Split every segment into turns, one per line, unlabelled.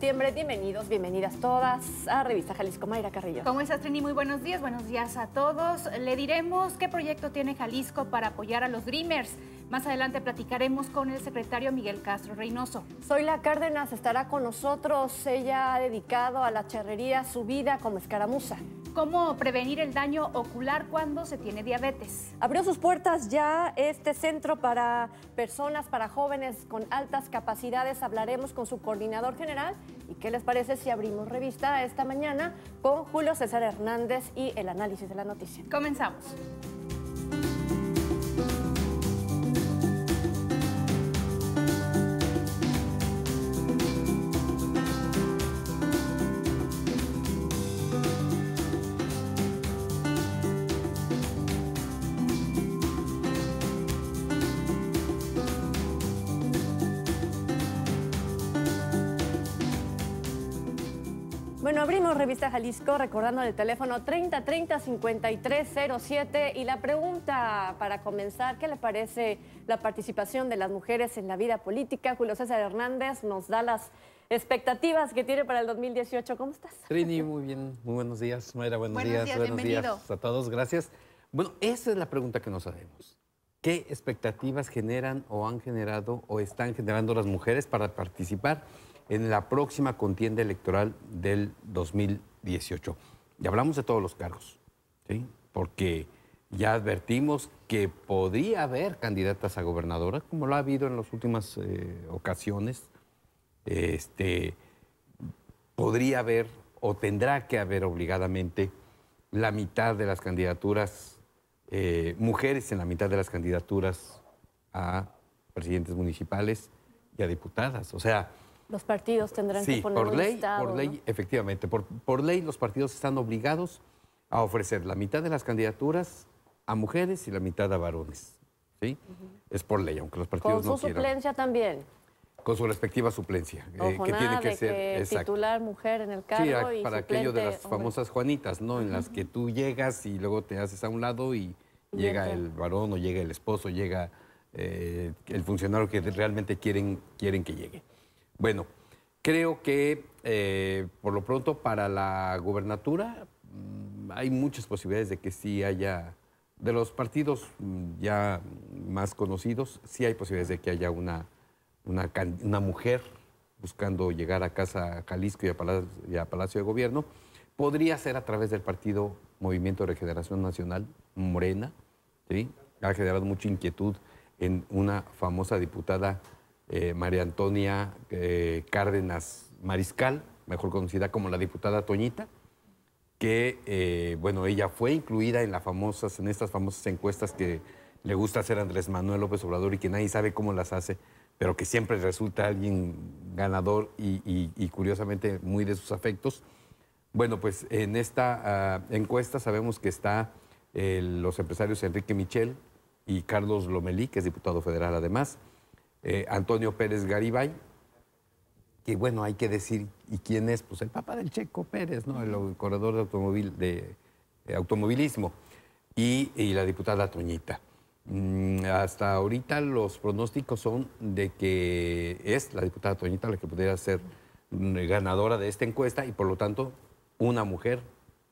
Bienvenidos, bienvenidas todas a Revista Jalisco. Mayra Carrillo. ¿Cómo estás, Trini? Muy buenos días, buenos días
a todos. Le diremos qué proyecto tiene Jalisco para apoyar a los Dreamers. Más adelante platicaremos con el secretario Miguel Castro Reynoso.
Soy la Cárdenas estará con nosotros. Ella ha dedicado a la charrería su vida como escaramuza cómo prevenir el daño ocular cuando se tiene diabetes. Abrió sus puertas ya este centro para personas, para jóvenes con altas capacidades. Hablaremos con su coordinador general. ¿Y qué les parece si abrimos revista esta mañana con Julio César Hernández y el análisis de la noticia? Comenzamos. Revista Jalisco, recordando el teléfono 3030-5307. Y la pregunta para comenzar, ¿qué le parece la participación de las mujeres en la vida política? Julio César Hernández nos da las expectativas que tiene para el 2018. ¿Cómo estás?
Trini, muy bien, muy buenos días. Mayra, buenos, buenos días, buenos bienvenido. días a todos, gracias. Bueno, esa es la pregunta que nos hacemos. ¿Qué expectativas generan o han generado o están generando las mujeres para participar? en la próxima contienda electoral del 2018. Y hablamos de todos los cargos, porque ya advertimos que podría haber candidatas a gobernadora, como lo ha habido en las últimas eh, ocasiones. Este, podría haber o tendrá que haber obligadamente la mitad de las candidaturas, eh, mujeres en la mitad de las candidaturas a presidentes municipales y a diputadas. O sea,
los partidos tendrán que poner por
ley, por ley, efectivamente, por, ley los partidos están obligados a ofrecer la mitad de las candidaturas a mujeres y la mitad a varones. ¿sí? Es por ley, aunque los partidos no quieran. Con su
suplencia también.
Con su respectiva suplencia, eh, que tiene que ser titular
mujer en el cargo para aquello de las famosas
Juanitas, ¿no? En las que tú llegas y luego te haces a un lado y llega el varón o llega el esposo, llega eh, el funcionario que realmente quieren, quieren que llegue. Bueno, creo que eh, por lo pronto para la gubernatura mm, hay muchas posibilidades de que sí haya, de los partidos mm, ya más conocidos, sí hay posibilidades de que haya una, una, mujer buscando llegar a Casa a Jalisco y a, Palacio, de Gobierno. Podría ser a través del partido Movimiento de Regeneración Nacional, Morena, ¿sí? ha generado mucha inquietud en una famosa diputada eh, María Antonia eh, Cárdenas Mariscal, mejor conocida como la diputada Toñita, que, eh, bueno, ella fue incluida en, las famosas, en estas famosas encuestas que le gusta hacer Andrés Manuel López Obrador y que nadie sabe cómo las hace, pero que siempre resulta alguien ganador y, curiosamente muy de sus afectos. Bueno, pues en esta ah, encuesta sabemos que está los empresarios Enrique Michel y Carlos Lomelí, que es diputado federal además, eh, Antonio Pérez Garibay, que bueno, hay que decir, ¿y quién es? Pues el papá del Checo Pérez, ¿no? El, corredor de, eh, automovilismo. Y, la diputada Toñita. Mm, hasta ahorita los pronósticos son de que es la diputada Toñita la que pudiera ser mm, ganadora de esta encuesta y por lo tanto una mujer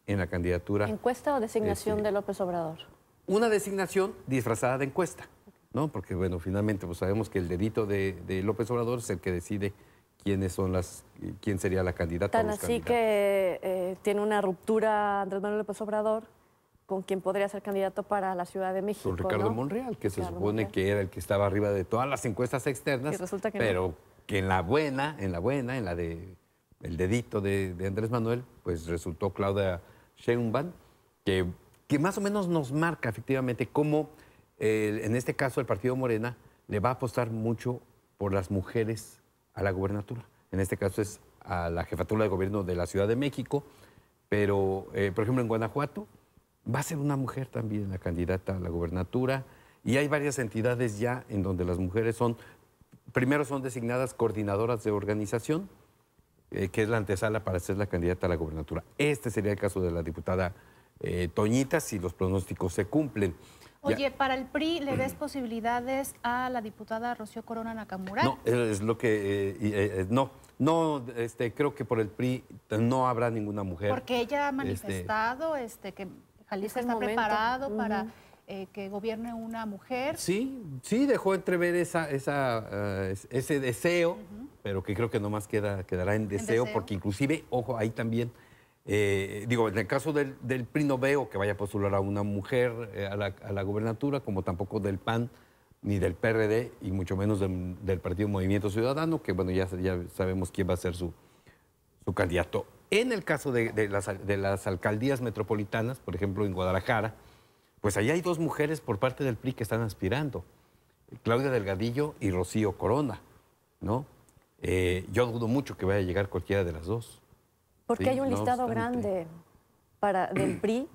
en la candidatura.
¿Encuesta o designación este, de López Obrador? Una designación
disfrazada de encuesta. ¿no? Porque, bueno, finalmente pues sabemos que el dedito de, López Obrador es el que decide quiénes son las, quién sería la candidata. Tan así
que eh, tiene una ruptura Andrés Manuel López Obrador con quien podría ser candidato para la Ciudad de México. Con Ricardo
Monreal, que se supone que era el que estaba arriba de todas las encuestas externas, pero que en la buena, en la buena, en la de el dedito de, Andrés Manuel, pues resultó Claudia Sheinbaum, que, que más o menos nos marca efectivamente cómo en este caso el Partido Morena le va a apostar mucho por las mujeres a la gubernatura. En este caso es a la jefatura de gobierno de la Ciudad de México, pero eh, por ejemplo en Guanajuato va a ser una mujer también la candidata a la gubernatura y hay varias entidades ya en donde las mujeres son, primero son designadas coordinadoras de organización, eh, que es la antesala para ser la candidata a la gobernatura. Este sería el caso de la diputada eh, Toñita si los pronósticos se cumplen.
Oye, ¿para el PRI le des posibilidades a la diputada Rocío Corona Nakamura?
No, es lo que... Eh, eh, no, no, este, creo que por el PRI no habrá ninguna mujer. Porque ella ha este, manifestado
este, que Jalisco está preparado para... Eh, que gobierne una mujer.
Sí, sí, dejó entrever esa, esa, ese deseo, pero que creo que nomás queda, quedará en deseo, porque inclusive, ojo, ahí también eh, digo, en el caso del, PRI no veo que vaya a postular a una mujer eh, a, la, gubernatura, como tampoco del PAN ni del PRD y mucho menos del, Partido Movimiento Ciudadano, que bueno, ya, sabemos quién va a ser su, candidato. En el caso de, las, alcaldías metropolitanas, por ejemplo, en Guadalajara, pues ahí hay dos mujeres por parte del PRI que están aspirando, Claudia Delgadillo y Rocío Corona, ¿no? Eh, yo dudo mucho que vaya a llegar cualquiera de las dos.
Porque hay un listado grande para, del PRI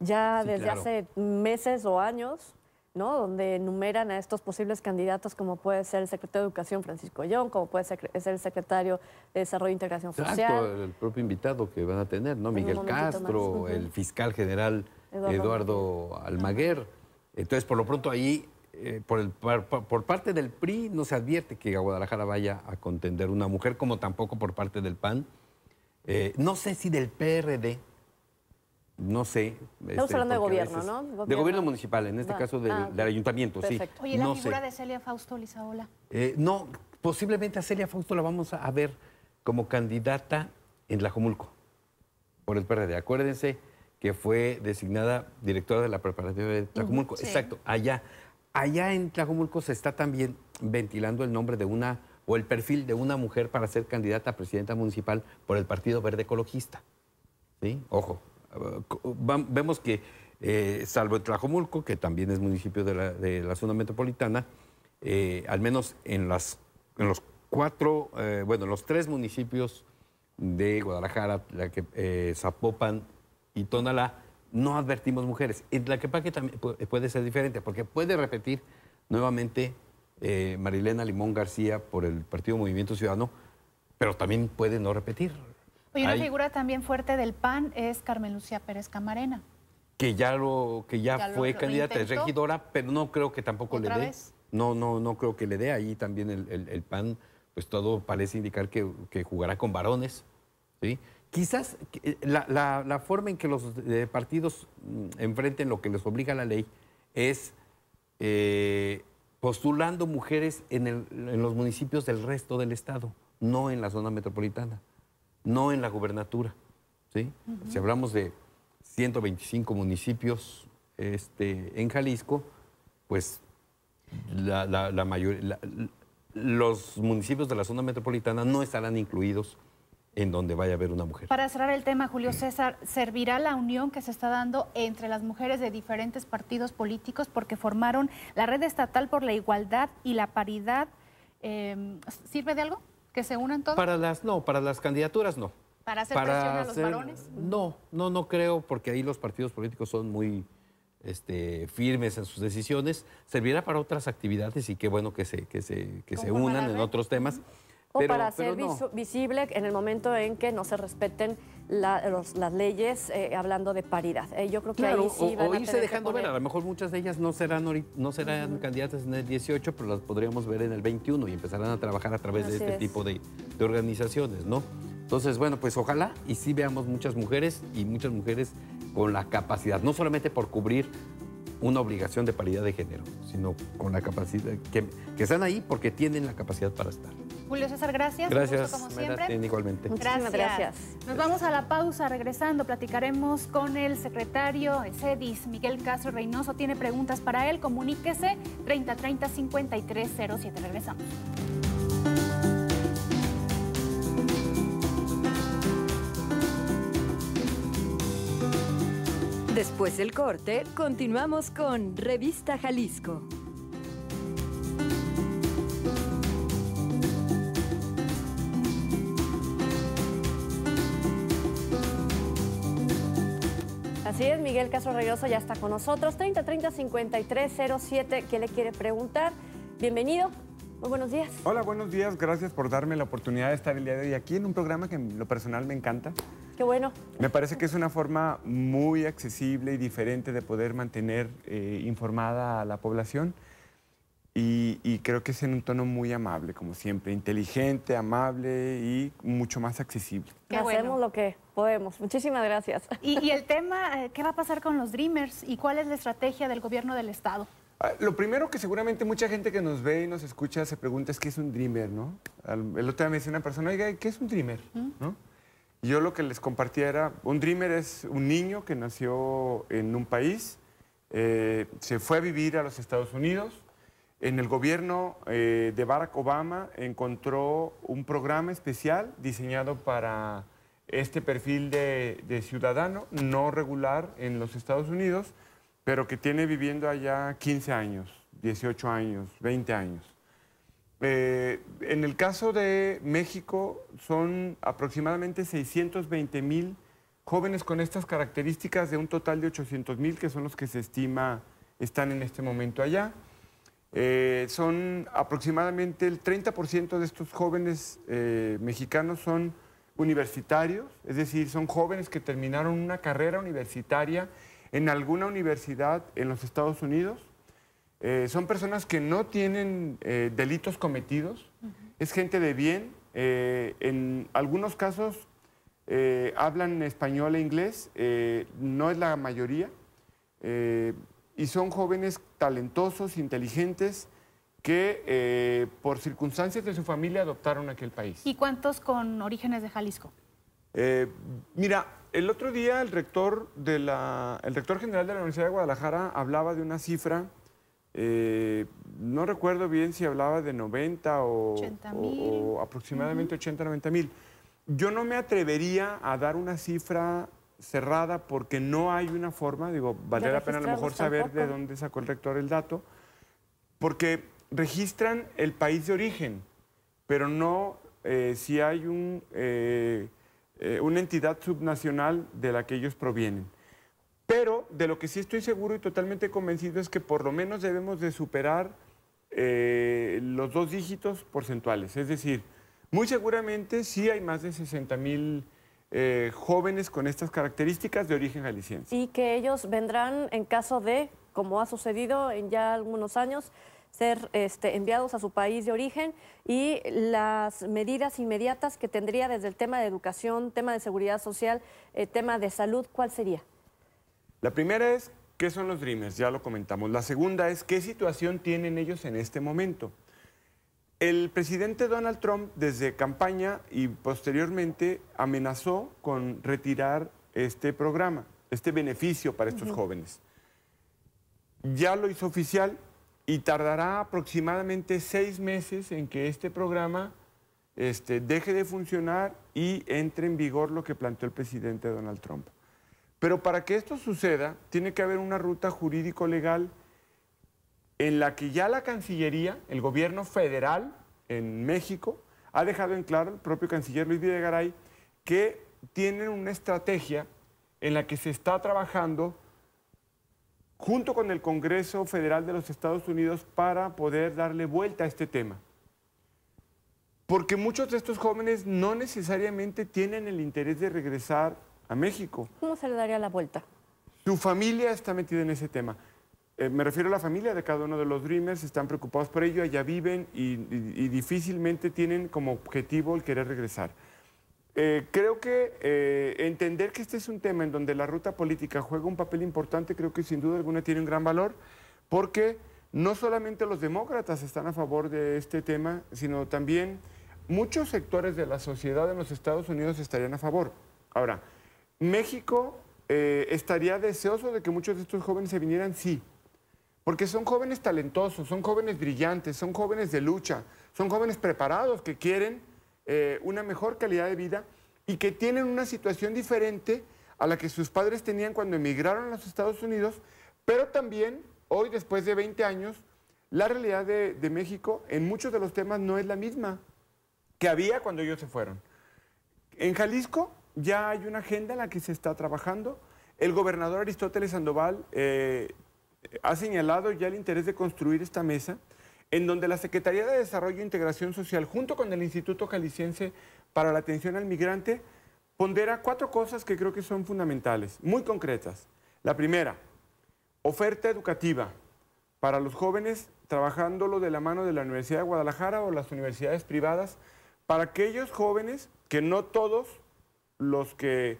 ya desde hace meses o años, ¿no? Donde enumeran a estos posibles candidatos como puede ser el secretario de Educación Francisco Young, como puede ser el secretario de Desarrollo e Integración Social.
el propio invitado que van a tener, ¿no? Miguel Castro, el fiscal general Eduardo, Almaguer. Entonces, por lo pronto ahí, eh, por, el, por, parte del PRI no se advierte que a Guadalajara vaya a contender una mujer, como tampoco por parte del PAN eh, no sé si del PRD, no sé. Este, Estamos hablando de gobierno, ¿no? De gobierno municipal, en este caso ah, del, ayuntamiento, sí. Oye, ¿la no figura de
Celia Fausto Lizaola?
Eh, no, posiblemente a Celia Fausto la vamos a ver como candidata en la por el PRD. Acuérdense que fue designada directora de la preparación de Tlajumulco. Exacto, allá. Allá en Tlajumulco se está también ventilando el nombre de una o el perfil de una mujer para ser candidata a presidenta municipal por el Partido Verde Ecologista. ¿Sí? Ojo, eh, vemos que, eh, salvo salvo Tlajomulco, que también es municipio de la, zona metropolitana, eh, al menos en, las, en los cuatro, bueno, los tres municipios de Guadalajara, la que, Zapopan y Tonalá, no advertimos mujeres. En la que también puede ser diferente, porque puede repetir nuevamente eh, Marilena Limón García por el Partido Movimiento Ciudadano, pero también puede no repetir. Y una figura
también fuerte del PAN es Carmen Lucía Pérez Camarena.
Que ya lo, que ya, fue candidata de regidora, pero no creo que tampoco le dé. No, no, no creo que le dé. Ahí también el, PAN, pues todo parece indicar que, jugará con varones. ¿sí? Quizás eh, la, forma en que los eh, partidos mm, enfrenten lo que les obliga la ley es postulando mujeres en, los municipios del resto del estado, no en la zona metropolitana, no en la gubernatura. Si hablamos de 125 municipios este, en Jalisco, pues los municipios de la zona metropolitana no estarán incluidos en donde vaya a haber una mujer.
Para cerrar el tema, Julio César, ¿servirá la unión que se está dando entre las mujeres de diferentes partidos políticos porque formaron la Red Estatal por la Igualdad y la Paridad? Em, ¿Sirve de algo? ¿Que se unan todas? Para
las, no, para las candidaturas no.
¿Para hacer presión a los varones?
No, no, no creo, porque ahí los partidos políticos son muy este, firmes en sus decisiones. Servirá para otras actividades y qué bueno que se, que se, se unan en otros temas o para ser
visible en el momento en que no se respeten las leyes eh, hablando de paridad. Eh, yo creo que ahí sí van a irse dejando ver,
a lo mejor muchas de ellas no serán, no serán candidatas en el 18, pero las podríamos ver en el 21 y empezarán a trabajar a través de este tipo de, organizaciones, ¿no? Entonces, bueno, pues ojalá y sí veamos muchas mujeres y muchas mujeres con la capacidad, no solamente por cubrir una obligación de paridad de género, sino con la capacidad, que están ahí porque tienen la capacidad para estar.
Julio César, gracias. Gracias. como siempre. E igualmente. gracias. gracias. Nos vamos a la pausa. Regresando, platicaremos con el secretario SEDIS Miguel Castro Reynoso. Tiene preguntas para él. Comuníquese 3030 5307.
Regresamos.
Después del corte, continuamos con Revista Jalisco.
Miguel Castro Reyoso ya está con nosotros. 30 30 ¿Qué le quiere preguntar? Bienvenido. Muy buenos días.
Hola, buenos días. Gracias por darme la oportunidad de estar el día de hoy aquí en un programa que en lo personal me encanta. Qué bueno. Me parece que es una forma muy accesible y diferente de poder mantener eh, informada a la población. Y, creo que es en un tono muy amable, como siempre, inteligente, amable y mucho más accesible.
Hacemos lo que podemos. Muchísimas gracias. Y, el tema, eh, ¿qué va a pasar con los Dreamers
y cuál es la estrategia del gobierno del Estado?
Ah, lo primero que seguramente mucha gente que nos ve y nos escucha se pregunta es qué es un Dreamer, ¿no? El otro día me decía una persona, oiga, ¿qué es un Dreamer? ¿No? Yo lo que les compartía era, un Dreamer es un niño que nació en un país, eh, se fue a vivir a los Estados Unidos, en el gobierno eh, de Barack Obama encontró un programa especial diseñado para este perfil de, ciudadano no regular en los Estados Unidos, pero que tiene viviendo allá 15 años, 18 años, 20 años. Eh, en el caso de México son aproximadamente 620 mil jóvenes con estas características de un total de 800 mil que son los que se estima están en este momento allá. Eh, son aproximadamente el 30% de estos jóvenes eh, mexicanos son universitarios, es decir, son jóvenes que terminaron una carrera universitaria en alguna universidad en los Estados Unidos. Eh, son personas que no tienen delitos cometidos, es gente de bien. en algunos casos hablan español e inglés, no es la mayoría y son jóvenes talentosos, inteligentes, que eh, por circunstancias de su familia adoptaron aquel país.
¿Y cuántos con orígenes de Jalisco?
Eh, mira, el otro día el rector, de el rector general de la Universidad de Guadalajara hablaba de una cifra, eh, no recuerdo bien si hablaba de 90 o, 80, o, aproximadamente 80, 90 mil. Yo no me atrevería a dar una cifra cerrada porque no hay una forma, digo, valdría la pena a lo mejor saber de dónde sacó el rector el dato, porque registran el país de origen, pero no eh, si hay un, eh, eh, una entidad subnacional de la que ellos provienen. Pero de lo que sí estoy seguro y totalmente convencido es que por lo menos debemos de superar los dos dígitos porcentuales. Es decir, muy seguramente sí hay más de 60 mil eh, jóvenes con estas características de origen jalisciense.
Y que ellos vendrán en caso de, como ha sucedido en ya algunos años, ser este, enviados a su país de origen y las medidas inmediatas que tendría desde el tema de educación, tema de seguridad social, eh, tema de salud, ¿cuál sería?
La primera es, ¿qué son los Dreamers? Ya lo comentamos. La segunda es, ¿qué situación tienen ellos en este momento? El presidente Donald Trump desde campaña y posteriormente amenazó con retirar este programa, este beneficio para estos jóvenes. Ya lo hizo oficial y tardará aproximadamente seis meses en que este programa este, deje de funcionar y entre en vigor lo que planteó el presidente Donald Trump. Pero para que esto suceda, tiene que haber una ruta jurídico-legal en la que ya la Cancillería, el gobierno federal en México, ha dejado en claro, el propio canciller Luis Videgaray, que tienen una estrategia en la que se está trabajando junto con el Congreso Federal de los Estados Unidos para poder darle vuelta a este tema. Porque muchos de estos jóvenes no necesariamente tienen el interés de regresar a México. ¿Cómo se le daría la vuelta? Su familia está metida en ese tema. Eh, me refiero a la familia de cada uno de los Dreamers, están preocupados por ello, allá viven y, difícilmente tienen como objetivo el querer regresar. Eh, creo que eh, entender que este es un tema en donde la ruta política juega un papel importante, creo que sin duda alguna tiene un gran valor, porque no solamente los demócratas están a favor de este tema, sino también muchos sectores de la sociedad en los Estados Unidos estarían a favor. Ahora, México estaría deseoso de que muchos de estos jóvenes se vinieran, sí, porque son jóvenes talentosos, son jóvenes brillantes, son jóvenes de lucha, son jóvenes preparados que quieren eh, una mejor calidad de vida y que tienen una situación diferente a la que sus padres tenían cuando emigraron a los Estados Unidos, pero también hoy, después de 20 años, la realidad de, México en muchos de los temas no es la misma que había cuando ellos se fueron. En Jalisco ya hay una agenda en la que se está trabajando. El gobernador Aristóteles Sandoval eh, ha señalado ya el interés de construir esta mesa en donde la Secretaría de Desarrollo e Integración Social, junto con el Instituto Caliciense para la Atención al Migrante, pondera cuatro cosas que creo que son fundamentales, muy concretas. La primera, oferta educativa para los jóvenes trabajándolo de la mano de la Universidad de Guadalajara o las universidades privadas, para aquellos jóvenes que no todos los que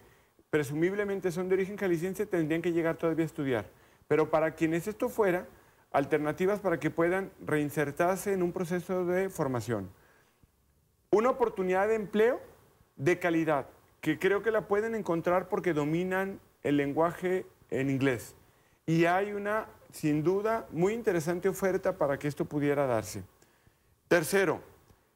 presumiblemente son de origen caliciense tendrían que llegar todavía a estudiar. Pero para quienes esto fuera, alternativas para que puedan reinsertarse en un proceso de formación. Una oportunidad de empleo de calidad, que creo que la pueden encontrar porque dominan el lenguaje en inglés. Y hay una, sin duda, muy interesante oferta para que esto pudiera darse. Tercero,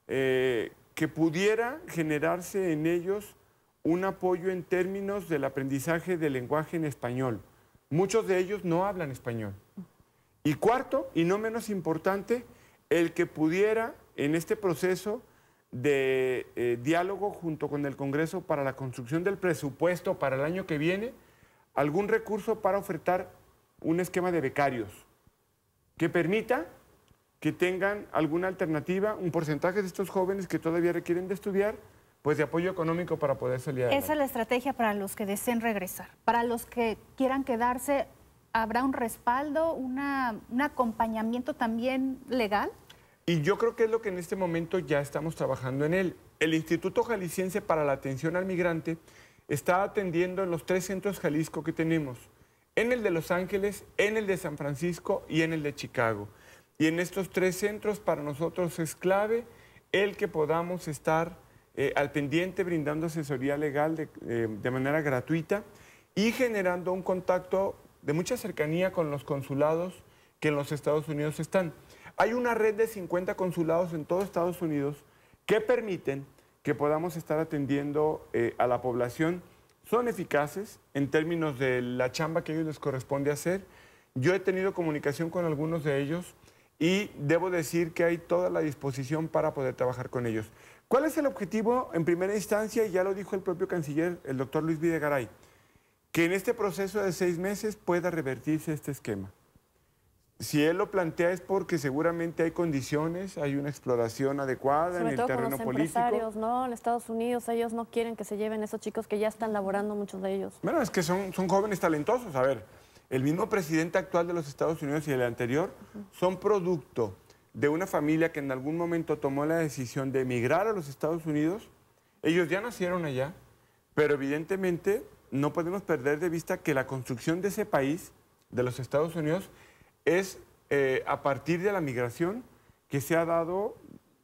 eh, que pudiera generarse en ellos un apoyo en términos del aprendizaje del lenguaje en español muchos de ellos no hablan español. Y cuarto, y no menos importante, el que pudiera en este proceso de eh, diálogo junto con el Congreso para la construcción del presupuesto para el año que viene, algún recurso para ofertar un esquema de becarios que permita que tengan alguna alternativa, un porcentaje de estos jóvenes que todavía requieren de estudiar, pues de apoyo económico para poder salir Esa es
la estrategia para los que deseen regresar. Para los que quieran quedarse, ¿habrá un respaldo, un acompañamiento también legal?
Y yo creo que es lo que en este momento ya estamos trabajando en él. El Instituto Jalisciense para la Atención al Migrante está atendiendo en los tres centros Jalisco que tenemos, en el de Los Ángeles, en el de San Francisco y en el de Chicago. Y en estos tres centros para nosotros es clave el que podamos estar eh, al pendiente brindando asesoría legal eh, de, manera gratuita y generando un contacto de mucha cercanía con los consulados que en los Estados Unidos están. Hay una red de 50 consulados en todo Estados Unidos que permiten que podamos estar atendiendo eh, a la población. Son eficaces en términos de la chamba que a ellos les corresponde hacer. Yo he tenido comunicación con algunos de ellos y debo decir que hay toda la disposición para poder trabajar con ellos. ¿Cuál es el objetivo en primera instancia? y Ya lo dijo el propio canciller, el doctor Luis Videgaray, que en este proceso de seis meses pueda revertirse este esquema. Si él lo plantea es porque seguramente hay condiciones, hay una exploración adecuada en el terreno con los Empresarios,
¿no? En Estados Unidos ellos no quieren que se lleven esos chicos que ya están laborando muchos de ellos.
Bueno, es que son, son jóvenes talentosos. A ver, el mismo presidente actual de los Estados Unidos y el anterior son producto de una familia que en algún momento tomó la decisión de emigrar a los Estados Unidos. Ellos ya nacieron allá, pero evidentemente no podemos perder de vista que la construcción de ese país, de los Estados Unidos, es eh, a partir de la migración que se ha dado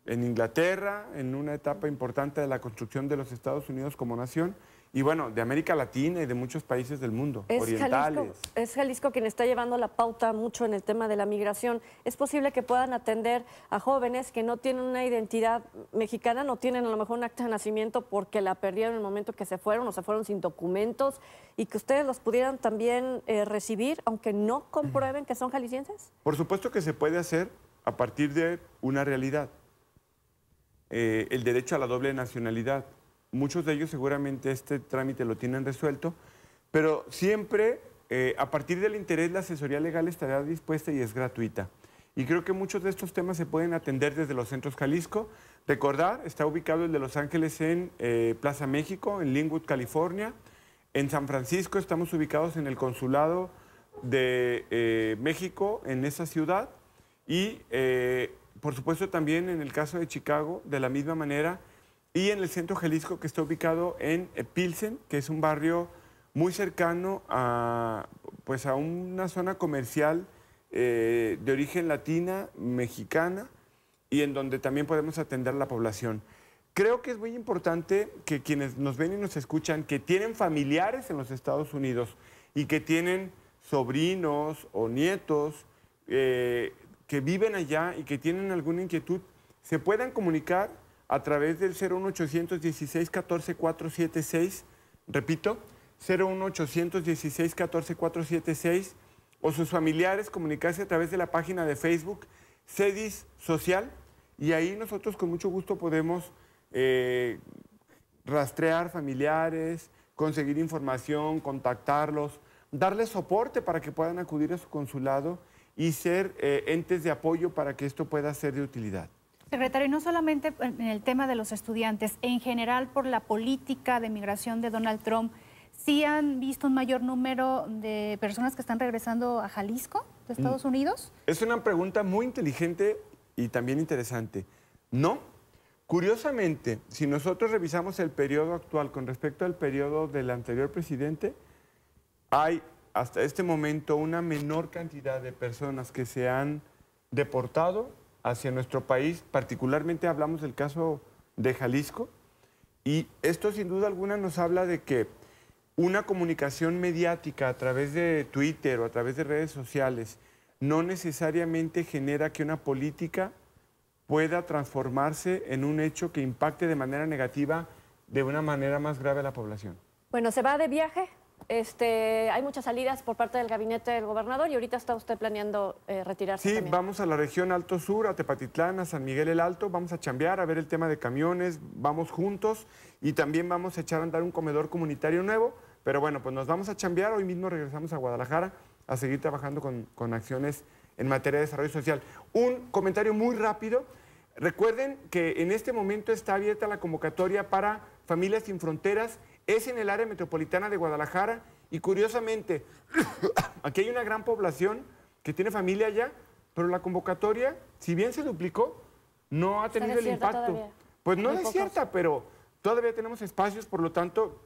en Inglaterra, en una etapa importante de la construcción de los Estados Unidos como nación, y bueno, de América Latina y de muchos países del mundo, es orientales. Jalisco,
es Jalisco quien está llevando la pauta mucho en el tema de la migración. ¿Es posible que puedan atender a jóvenes que no tienen una identidad mexicana, no tienen a lo mejor un acta de nacimiento porque la perdieron en el momento que se fueron o se fueron sin documentos y que ustedes los pudieran también eh, recibir, aunque no comprueben que son jaliscienses?
Por supuesto que se puede hacer a partir de una realidad, eh, el derecho a la doble nacionalidad. Muchos de ellos seguramente este trámite lo tienen resuelto, pero siempre eh, a partir del interés la asesoría legal estará dispuesta y es gratuita. Y creo que muchos de estos temas se pueden atender desde los centros Jalisco. Recordar, está ubicado el de Los Ángeles en eh, Plaza México, en Linwood, California. En San Francisco estamos ubicados en el Consulado de eh, México, en esa ciudad. Y, por supuesto, también en el caso de Chicago, de la misma manera, y en el centro Jalisco, que está ubicado en eh, Pilsen, que es un barrio muy cercano a, pues a una zona comercial eh, de origen latina, mexicana, y en donde también podemos atender a la población. Creo que es muy importante que quienes nos ven y nos escuchan, que tienen familiares en los Estados Unidos y que tienen sobrinos o nietos eh, que viven allá y que tienen alguna inquietud, se puedan comunicar a través del 01816 14476, repito, 01816 14476 o sus familiares comunicarse a través de la página de Facebook CEDIS Social y ahí nosotros con mucho gusto podemos eh, rastrear familiares, conseguir información, contactarlos, darles soporte para que puedan acudir a su consulado y ser eh, entes de apoyo para que esto pueda ser de utilidad.
Secretario, y no solamente en el tema de los estudiantes, en general por la política de migración de Donald Trump, ¿sí han visto un mayor número de personas que están regresando a Jalisco, de mm. Estados Unidos?
Es una pregunta muy inteligente y también interesante. No. Curiosamente, si nosotros revisamos el periodo actual con respecto al periodo del anterior presidente, hay hasta este momento una menor cantidad de personas que se han deportado hacia nuestro país, particularmente hablamos del caso de Jalisco, y esto sin duda alguna nos habla de que una comunicación mediática a través de Twitter o a través de redes sociales no necesariamente genera que una política pueda transformarse en un hecho que impacte de manera negativa de una manera más grave a la población.
Bueno, ¿se va de viaje? Este, hay muchas salidas por parte del gabinete del gobernador y ahorita está usted planeando eh, retirarse. Sí,
vamos a la región Alto Sur, a Tepatitlán, a San Miguel el Alto, vamos a chambear, a ver el tema de camiones, vamos juntos y también vamos a echar a andar un comedor comunitario nuevo, pero bueno, pues nos vamos a chambear, hoy mismo regresamos a Guadalajara a seguir trabajando con acciones en materia de desarrollo social. Un comentario muy rápido, recuerden que en este momento está abierta la convocatoria para Familias sin Fronteras es en el área metropolitana de Guadalajara y curiosamente, aquí hay una gran población que tiene familia allá, pero la convocatoria, si bien se duplicó, no ha tenido el impacto. Pues no es cierta, pero todavía tenemos espacios, por lo tanto,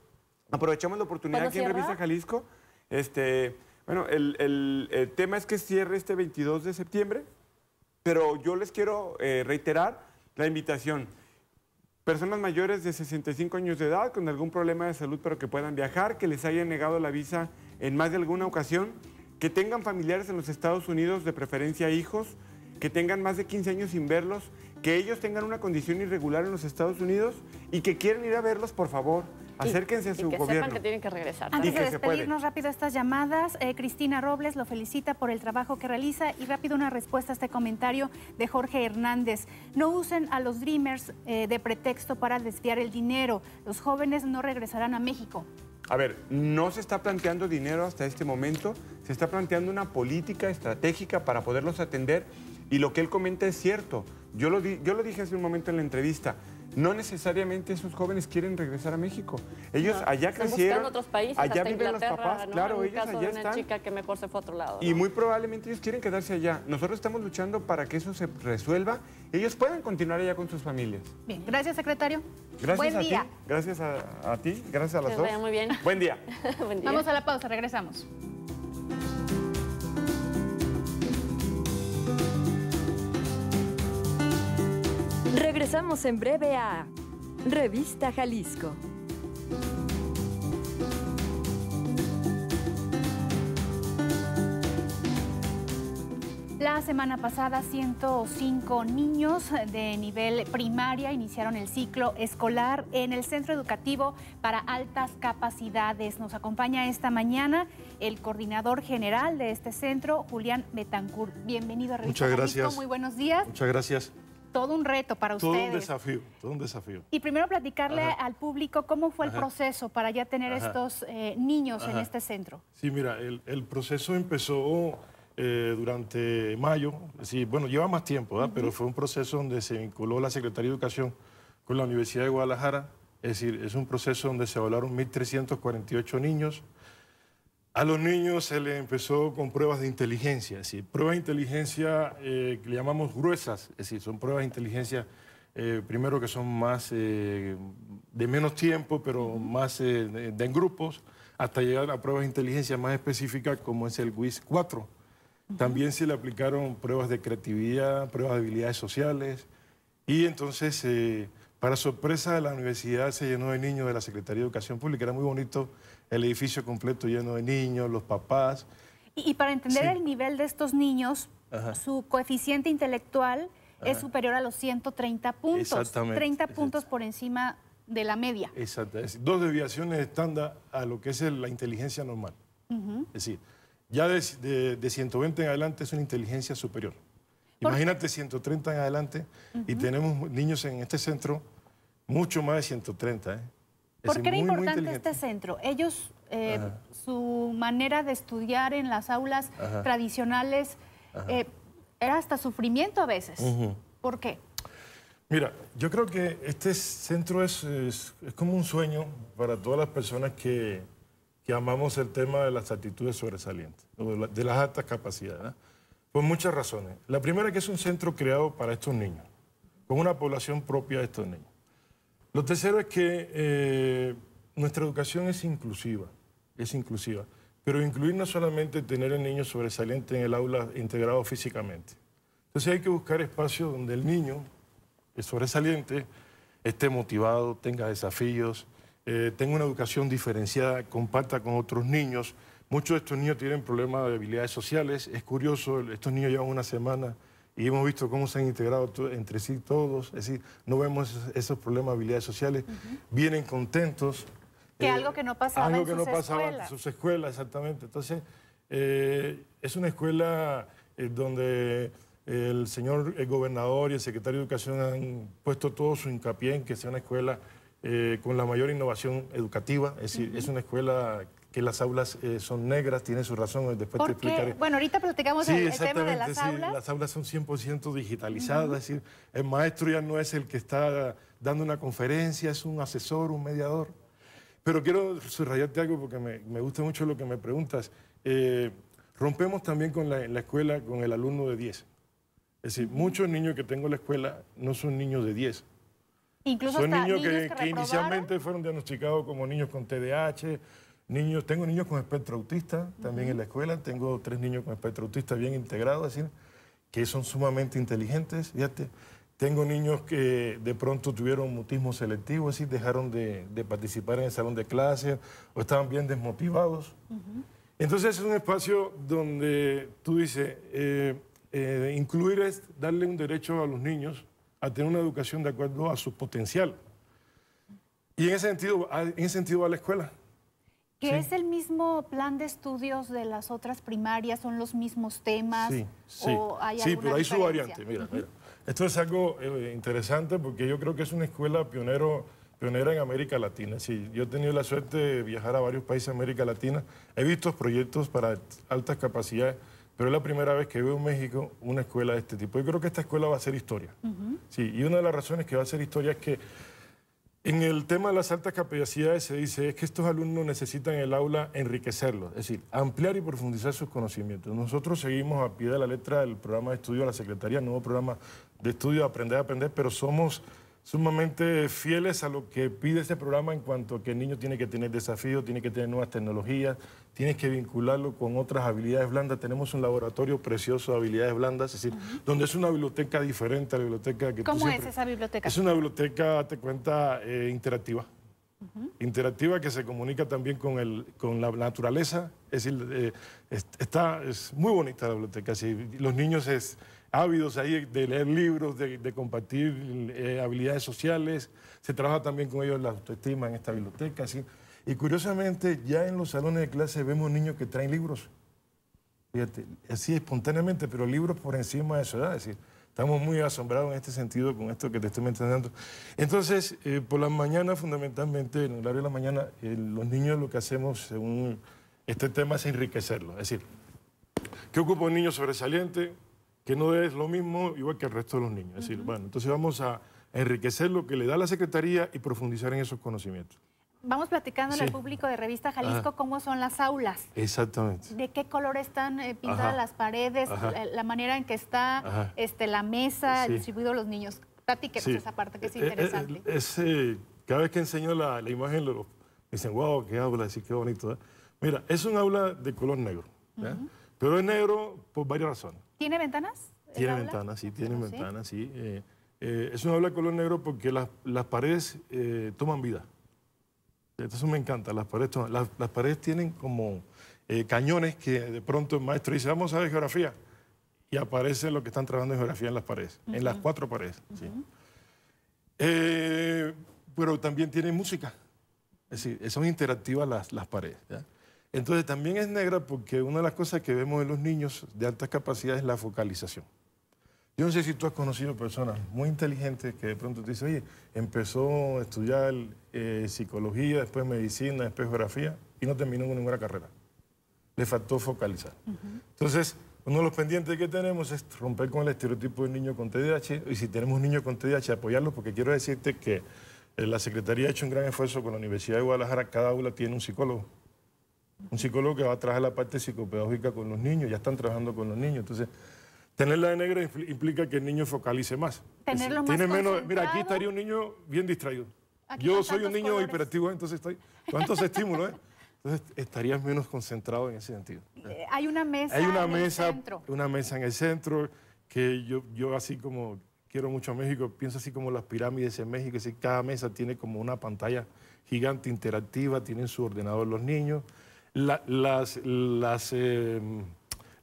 aprovechamos la oportunidad aquí en Revista Jalisco. Este, bueno, el, tema es que cierre este 22 de septiembre, pero yo les quiero eh, reiterar la invitación personas mayores de 65 años de edad con algún problema de salud pero que puedan viajar, que les hayan negado la visa en más de alguna ocasión, que tengan familiares en los Estados Unidos, de preferencia hijos, que tengan más de 15 años sin verlos, que ellos tengan una condición irregular en los Estados Unidos y que quieren ir a verlos, por favor. Acérquense a su y que gobierno. Sepan que tienen
que
regresar.
Antes de despedirnos
rápido estas llamadas, eh, Cristina Robles lo felicita por el trabajo que realiza y rápido una respuesta a este comentario de Jorge Hernández. No usen a los Dreamers eh, de pretexto para desviar el dinero. Los jóvenes no regresarán a México.
A ver, no se está planteando dinero hasta este momento, se está planteando una política estratégica para poderlos atender y lo que él comenta es cierto. Yo lo, yo lo dije hace un momento en la entrevista, no necesariamente esos jóvenes quieren regresar a México. Ellos allá crecieron. otros países, allá viven los papás, claro, ellos allá una chica
que se fue a otro lado. Y
muy probablemente ellos quieren quedarse allá. Nosotros estamos luchando para que eso se resuelva. Ellos puedan continuar allá con sus familias.
Bien, gracias, secretario. Gracias a Ti,
gracias a, ti, gracias a las dos. muy bien. Buen día.
Vamos a la pausa, regresamos.
Regresamos en breve a Revista Jalisco.
La semana pasada, 105 niños de nivel primaria iniciaron el ciclo escolar en el Centro Educativo para Altas Capacidades. Nos acompaña esta mañana el coordinador general de este centro, Julián Betancourt. Bienvenido a Revista Muchas gracias. Muy buenos días. Muchas gracias todo un reto para ustedes. Todo un
desafío, todo un desafío.
Y primero platicarle al público cómo fue el proceso para ya tener estos eh, niños en este centro.
Sí, mira, el, proceso empezó eh, durante mayo, sí, bueno, lleva más tiempo, pero fue un proceso donde se vinculó la Secretaría de Educación con la Universidad de Guadalajara, es decir, es un proceso donde se evaluaron 1.348 niños, a los niños se les empezó con pruebas de inteligencia, es decir, pruebas de inteligencia eh, que le llamamos gruesas, es decir, son pruebas de inteligencia, eh, primero que son más eh, de menos tiempo, pero más de, en grupos, hasta llegar a pruebas de inteligencia más específicas como es el WIS 4. También se le aplicaron pruebas de creatividad, pruebas de habilidades sociales, y entonces, para sorpresa de la universidad, se llenó de niños de la Secretaría de Educación Pública, era muy bonito el edificio completo lleno de niños, los papás.
Y, para entender el nivel de estos niños, su coeficiente intelectual es superior a los 130 puntos. Exactamente. 30 puntos por encima de la media.
Exacto. dos desviaciones estándar a lo que es la inteligencia normal. Es decir, ya de, 120 en adelante es una inteligencia superior. Imagínate 130 en adelante y tenemos niños en este centro mucho más de 130. ¿eh?
¿Por qué era importante
este
centro? Ellos, eh, su manera de estudiar en las aulas tradicionales eh, era hasta sufrimiento a veces. ¿Por qué?
Mira, yo creo que este centro es, como un sueño para todas las personas que, que, amamos el tema de las actitudes sobresalientes, de, las altas capacidades, por muchas razones. La primera es que es un centro creado para estos niños, con una población propia de estos niños. Lo tercero es que eh, nuestra educación es inclusiva, es inclusiva. Pero incluir no solamente tener al niño sobresaliente en el aula integrado físicamente. Entonces hay que buscar espacios donde el niño, es sobresaliente, esté motivado, tenga desafíos, eh, tenga una educación diferenciada, comparta con otros niños. Muchos de estos niños tienen problemas de habilidades sociales. Es curioso, estos niños llevan una semana y hemos visto cómo se han integrado entre sí todos, es decir, no vemos esos, problemas de habilidades sociales, vienen contentos.
Que eh,
algo que no pasaba algo en que no pasaba en
sus escuelas, exactamente. Entonces, eh, es una escuela eh, donde el señor gobernador y el secretario de Educación han puesto todo su hincapié en que sea una escuela con la mayor innovación educativa, es decir, es una escuela que las aulas eh, son negras, tiene su razón, eh, después te explicaré. Bueno,
ahorita platicamos el, tema de las sí, aulas.
Las aulas son 100% digitalizadas, es decir, el maestro ya no es el que está dando una conferencia, es un asesor, un mediador. Pero quiero subrayarte algo porque me, me gusta mucho lo que me preguntas. Eh, rompemos también con la, escuela, con el alumno de 10. Es decir, muchos niños que tengo en la escuela no son niños de 10. Incluso son niños, que, que inicialmente fueron diagnosticados como niños con TDAH, tengo niños con espectro autista también en la escuela, tengo tres niños con espectro autista bien integrados, así, que son sumamente inteligentes, fíjate. Tengo niños que de pronto tuvieron mutismo selectivo, así dejaron de, participar en el salón de clases o estaban bien desmotivados. Entonces es un espacio donde tú dices, eh, eh, incluir es darle un derecho a los niños a tener una educación de acuerdo a su potencial. Y en ese sentido, en ese sentido va la escuela.
Que es el mismo plan de estudios de las otras primarias, son los mismos temas. Sí, sí pero hay su variante. Mira,
mira. Esto es algo eh, interesante porque yo creo que es una escuela pionero, pionera en América Latina. Sí, yo he tenido la suerte de viajar a varios países de América Latina. He visto proyectos para altas capacidades, pero es la primera vez que veo en México una escuela de este tipo. Yo creo que esta escuela va a ser historia. Sí, y una de las razones que va a ser historia es que en el tema de las altas capacidades se dice que estos alumnos necesitan el aula enriquecerlos, es decir, ampliar y profundizar sus conocimientos. Nosotros seguimos a pie de la letra del programa de estudio de la Secretaría, el nuevo programa de estudio Aprender a Aprender, pero somos sumamente fieles a lo que pide ese programa en cuanto a que el niño tiene que tener desafíos, tiene que tener nuevas tecnologías, tiene que vincularlo con otras habilidades blandas. Tenemos un laboratorio precioso de habilidades blandas, es decir, donde es una biblioteca diferente a la biblioteca que ¿Cómo tú siempre... es
esa biblioteca? Es una
biblioteca, te cuenta, eh, interactiva. Interactiva que se comunica también con, el, con la naturaleza. Es decir, eh, está, es muy bonita la biblioteca. los niños es ávidos ahí de leer libros, de, compartir eh, habilidades sociales. Se trabaja también con ellos la autoestima en esta biblioteca. ¿sí? Y curiosamente, ya en los salones de clase vemos niños que traen libros. Fíjate, así espontáneamente, pero libros por encima de su edad. decir, estamos muy asombrados en este sentido con esto que te estoy mencionando. Entonces, eh, por las mañanas, fundamentalmente, en el horario de la mañana, eh, los niños lo que hacemos, según este tema, es enriquecerlos. Es decir, ¿qué ocupa un niño sobresaliente? que no es lo mismo igual que el resto de los niños. Es decir, bueno, entonces vamos a enriquecer lo que le da la Secretaría y profundizar en esos conocimientos.
Vamos platicando en el público de Revista Jalisco cómo son las aulas.
Exactamente.
De qué color están eh, pintadas las paredes, la, manera en que está este, la mesa, el distribuido los niños. Platíquenos esa parte que es eh, eh,
interesante. cada vez que enseño la, imagen, me dicen, wow, qué aula, así qué bonito. Mira, es un aula de color negro, pero es negro por varias razones.
¿Tiene ventanas?
Tiene ventanas, sí, tiene ventanas, sí. Eh, eh, es un habla color negro porque las, paredes eh, toman vida. Eso me encanta, las paredes, las, las, paredes tienen como eh, cañones que de pronto el maestro dice, vamos a ver geografía. Y aparece lo que están trabajando en geografía en las paredes, en las cuatro paredes. Eh, pero también tiene música. Es decir, son interactivas las, las paredes. ¿ya? Entonces también es negra porque una de las cosas que vemos en los niños de altas capacidades es la focalización. Yo no sé si tú has conocido personas muy inteligentes que de pronto te dicen, oye, empezó a estudiar eh, psicología, después medicina, después geografía y no terminó con ninguna carrera. Le faltó focalizar. Entonces, uno de los pendientes que tenemos es romper con el estereotipo del niño con TDAH y si tenemos un niño con TDAH, apoyarlo porque quiero decirte que eh, la Secretaría ha hecho un gran esfuerzo con la Universidad de Guadalajara, cada aula tiene un psicólogo un psicólogo que va a trabajar la parte psicopedagógica con los niños, ya están trabajando con los niños. Entonces, tener la negro implica que el niño focalice más.
Tenerlo más. Tiene menos,
mira, aquí estaría un niño bien distraído. Yo soy un niño hiperactivo, entonces estoy. ...cuántos estímulos, eh? Entonces estarías menos concentrado en ese sentido. Eh,
hay una mesa hay una en el centro.
Una mesa en el centro que yo, yo así como quiero mucho a México, pienso así como las pirámides en México, así cada mesa tiene como una pantalla gigante interactiva, tienen su ordenador los niños, las, em,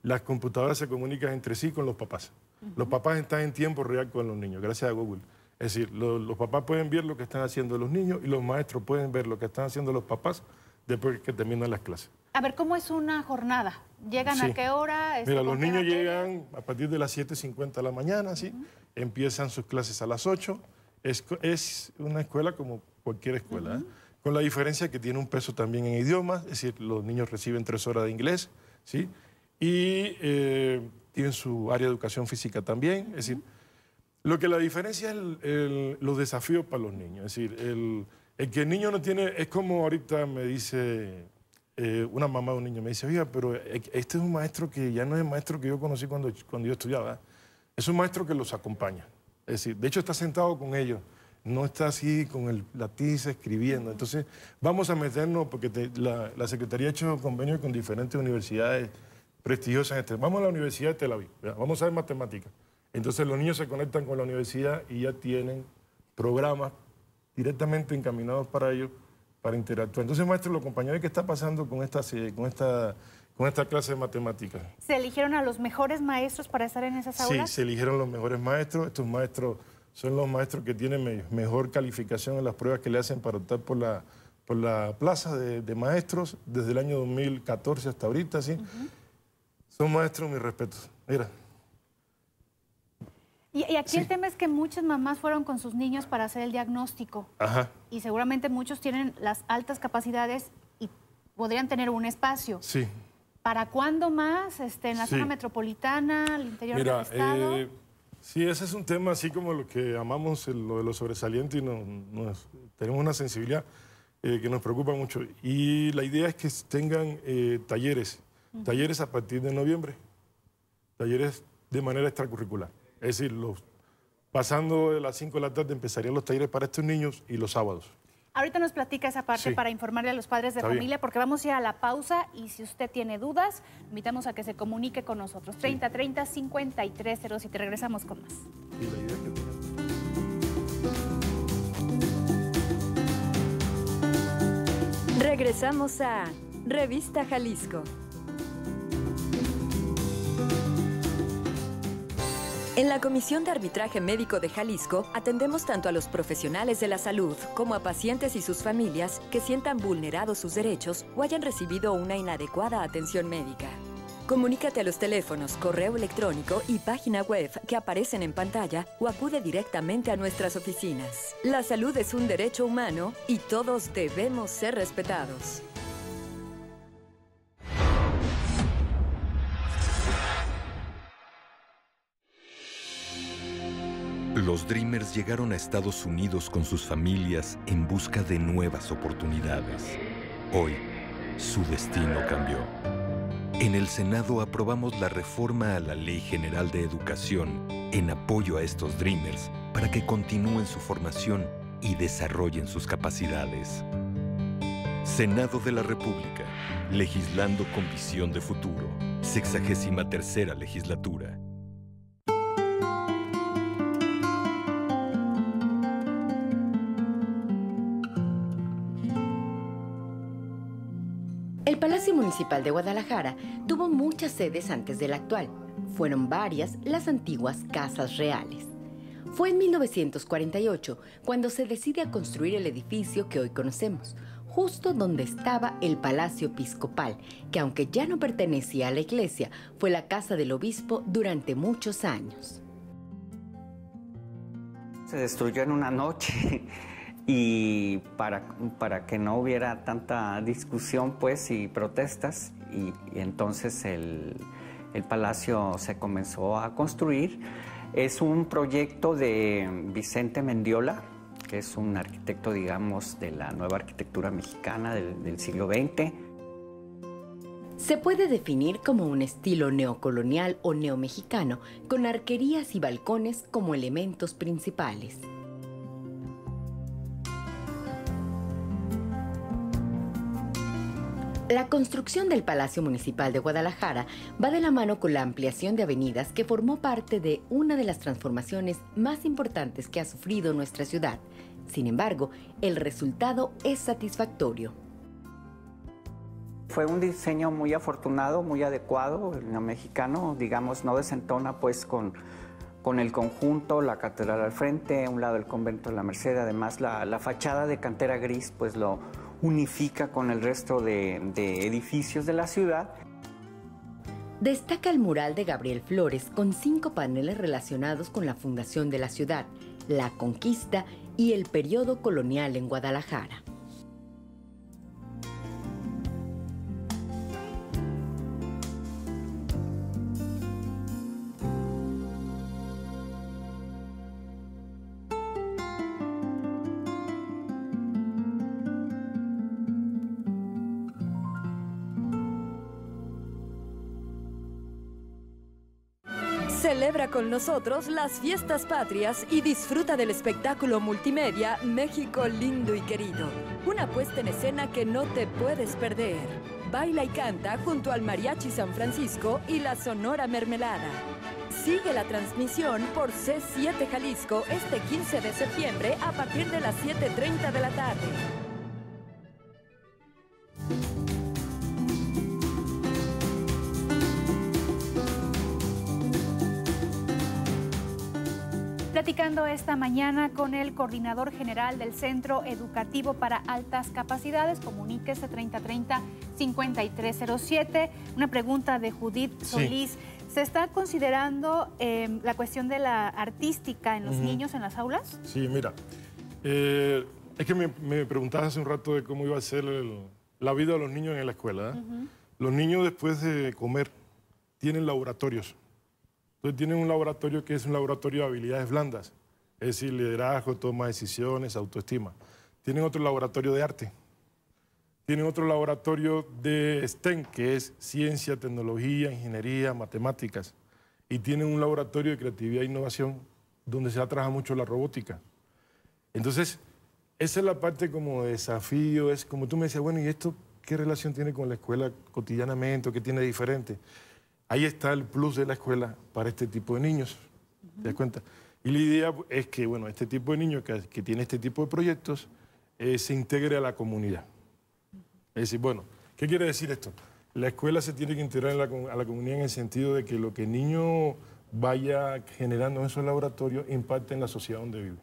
las, computadoras se comunican entre sí con los papás. Los papás están en tiempo real con los niños, gracias a Google. Es decir, los papás pueden ver lo que están haciendo los niños y los maestros pueden ver lo que están haciendo los papás después que terminan las clases.
A ver, ¿cómo es una jornada? ¿Llegan a qué hora? Mira, los niños
llegan a partir de las 7.50 de la mañana, ¿sí? Empiezan sus clases a las 8. Es, una escuela como cualquier escuela. ¿eh? con la diferencia que tiene un peso también en idiomas, es decir, los niños reciben tres horas de inglés, ¿sí? Y eh, tienen su área de educación física también, es decir, lo que la diferencia es los desafíos para los niños, es decir, el, que el niño no tiene, es como ahorita me dice eh, una mamá de un niño, me dice, oiga, pero e, este es un maestro que ya no es el maestro que yo conocí cuando, cuando yo estudiaba, es un maestro que los acompaña, es decir, de hecho está sentado con ellos no está así con el, la escribiendo. Entonces, vamos a meternos, porque la, Secretaría ha hecho convenios con diferentes universidades prestigiosas. Este. Vamos a la Universidad de Tel Aviv, vamos a ver matemáticas. Entonces, los niños se conectan con la universidad y ya tienen programas directamente encaminados para ellos, para interactuar. Entonces, maestro, lo compañeros ¿qué está pasando con esta, con esta con esta clase de matemáticas.
¿Se eligieron a los mejores maestros para estar en esas sala. Sí, se
eligieron los mejores maestros. Estos maestros son los maestros que tienen mejor calificación en las pruebas que le hacen para optar por la, plaza de, maestros desde el año 2014 hasta ahorita, ¿sí? Son maestros, mis respetos. Mira.
Y, aquí el tema es que muchas mamás fueron con sus niños para hacer el diagnóstico. Ajá. Y seguramente muchos tienen las altas capacidades y podrían tener un espacio. Sí. ¿Para cuándo más? Este, ¿En la zona metropolitana, el interior del estado?
Eh... Sí, ese es un tema así como lo que amamos, lo de lo sobresaliente, y tenemos una sensibilidad eh, que nos preocupa mucho. Y la idea es que tengan eh, talleres, talleres a partir de noviembre, talleres de manera extracurricular. Es decir, los, pasando de las 5 de la tarde empezarían los talleres para estos niños y los sábados.
Ahorita nos platica esa parte para informarle a los padres de familia, porque vamos ya a la pausa y si usted tiene dudas, invitamos a que se comunique con nosotros. 30 30 53 te Regresamos con más.
Regresamos a Revista Jalisco. En la Comisión de Arbitraje Médico de Jalisco atendemos tanto a los profesionales de la salud como a pacientes y sus familias que sientan vulnerados sus derechos o hayan recibido una inadecuada atención médica. Comunícate a los teléfonos, correo electrónico y página web que aparecen en pantalla o acude directamente a nuestras oficinas. La salud es un derecho humano y todos debemos ser respetados.
Los Dreamers llegaron a Estados Unidos con sus familias en busca de nuevas oportunidades. Hoy, su destino cambió. En el Senado aprobamos la reforma a la Ley General de Educación en apoyo a estos Dreamers para que continúen su formación y desarrollen sus capacidades. Senado de la República, legislando con visión de futuro, sexagésima tercera legislatura.
Municipal de Guadalajara tuvo muchas sedes antes de la actual. Fueron varias las antiguas casas reales. Fue en 1948 cuando se decide a construir el edificio que hoy conocemos, justo donde estaba el Palacio Episcopal, que aunque ya no pertenecía a la iglesia, fue la casa del obispo durante muchos años.
Se destruyó en una noche y para, que no hubiera tanta discusión pues y protestas y, entonces el, palacio se comenzó a construir. Es un proyecto de Vicente Mendiola, que es un arquitecto digamos de la nueva arquitectura mexicana del, del siglo XX.
Se puede definir como un estilo neocolonial o neomexicano, con arquerías y balcones como elementos principales. La construcción del Palacio Municipal de Guadalajara va de la mano con la ampliación de avenidas que formó parte de una de las transformaciones más importantes que ha sufrido nuestra ciudad. Sin embargo, el resultado es satisfactorio.
Fue un diseño muy afortunado, muy adecuado, el mexicano,
digamos, no desentona pues con, con el conjunto, la catedral al frente, un lado el convento de la Merced, además la fachada de cantera gris pues lo, unifica con el resto de, edificios de la ciudad.
Destaca el mural de Gabriel Flores con cinco paneles relacionados con la fundación de la ciudad, la conquista y el periodo colonial en Guadalajara.
con nosotros las fiestas patrias y disfruta del espectáculo multimedia México Lindo y Querido. Una puesta en escena que no te puedes perder. Baila y canta junto al Mariachi San Francisco y la Sonora Mermelada. Sigue la transmisión por C7 Jalisco este 15 de septiembre a partir de las 7.30 de la tarde.
platicando esta mañana con el coordinador general del Centro Educativo para Altas Capacidades. Comuníquese 3030-5307. Una pregunta de Judith Solís. ¿Se está considerando em, la cuestión de la artística en los niños en las aulas?
Sí, mira. Eh, es que me, me preguntabas hace un rato de cómo iba a ser la vida de los niños en la escuela. ¿eh? Los niños después de comer tienen laboratorios. Entonces tienen un laboratorio que es un laboratorio de habilidades blandas, es decir, liderazgo, toma de decisiones, autoestima. Tienen otro laboratorio de arte. Tienen otro laboratorio de STEM, que es ciencia, tecnología, ingeniería, matemáticas. Y tienen un laboratorio de creatividad e innovación donde se atraja mucho la robótica. Entonces, esa es la parte como de desafío, es como tú me decías, bueno, ¿y esto qué relación tiene con la escuela cotidianamente o qué tiene diferente? ahí está el plus de la escuela para este tipo de niños. ¿Te das cuenta? Y la idea es que, bueno, este tipo de niños que, tiene este tipo de proyectos eh, se integre a la comunidad. Es decir, bueno, ¿qué quiere decir esto? La escuela se tiene que integrar a la comunidad en el sentido de que lo que el niño vaya generando en su laboratorio impacte en la sociedad donde vive.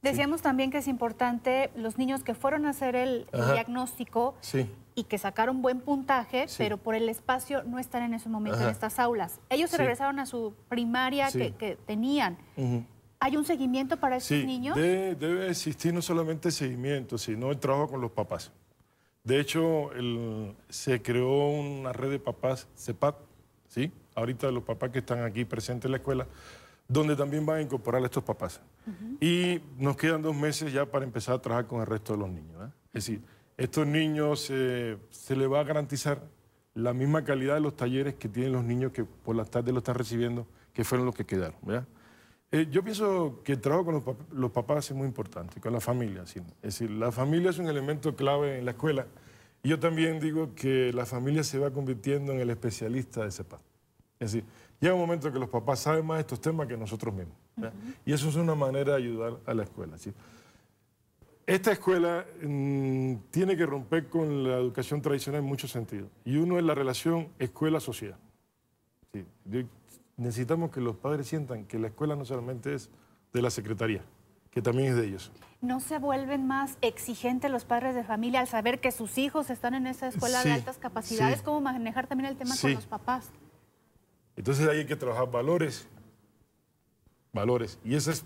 Decíamos también que es importante los niños que fueron a hacer el diagnóstico sí y que sacaron buen puntaje, pero por el espacio no están en ese momento en estas aulas. Ellos se regresaron a su primaria que, tenían. ¿Hay un seguimiento para esos niños?
debe existir no solamente seguimiento, sino el trabajo con los papás. De hecho, se creó una red de papás, CEPAT, ¿sí? ahorita los papás que están aquí presentes en la escuela, donde también van a incorporar a estos papás. Y nos quedan dos meses ya para empezar a trabajar con el resto de los niños. Es decir, estos niños eh, se les va a garantizar la misma calidad de los talleres que tienen los niños que por las tardes lo están recibiendo, que fueron los que quedaron. ¿verdad? Eh, yo pienso que el trabajo con los, papás es muy importante, con la familia. ¿sí? Es decir, la familia es un elemento clave en la escuela. Y yo también digo que la familia se va convirtiendo en el especialista de ese papá Es decir, llega un momento que los papás saben más estos temas que nosotros mismos. Y eso es una manera de ayudar a la escuela. ¿sí? Esta escuela mm, tiene que romper con la educación tradicional en muchos sentidos. Y uno es la relación escuela-sociedad. Necesitamos que los padres sientan que la escuela no solamente es de la secretaría, que también es de ellos.
¿No se vuelven más exigentes los padres de familia al saber que sus hijos están en esa escuela de altas capacidades? ¿Cómo manejar también el tema con los papás?
Entonces ahí hay que trabajar valores, valores. Y eso es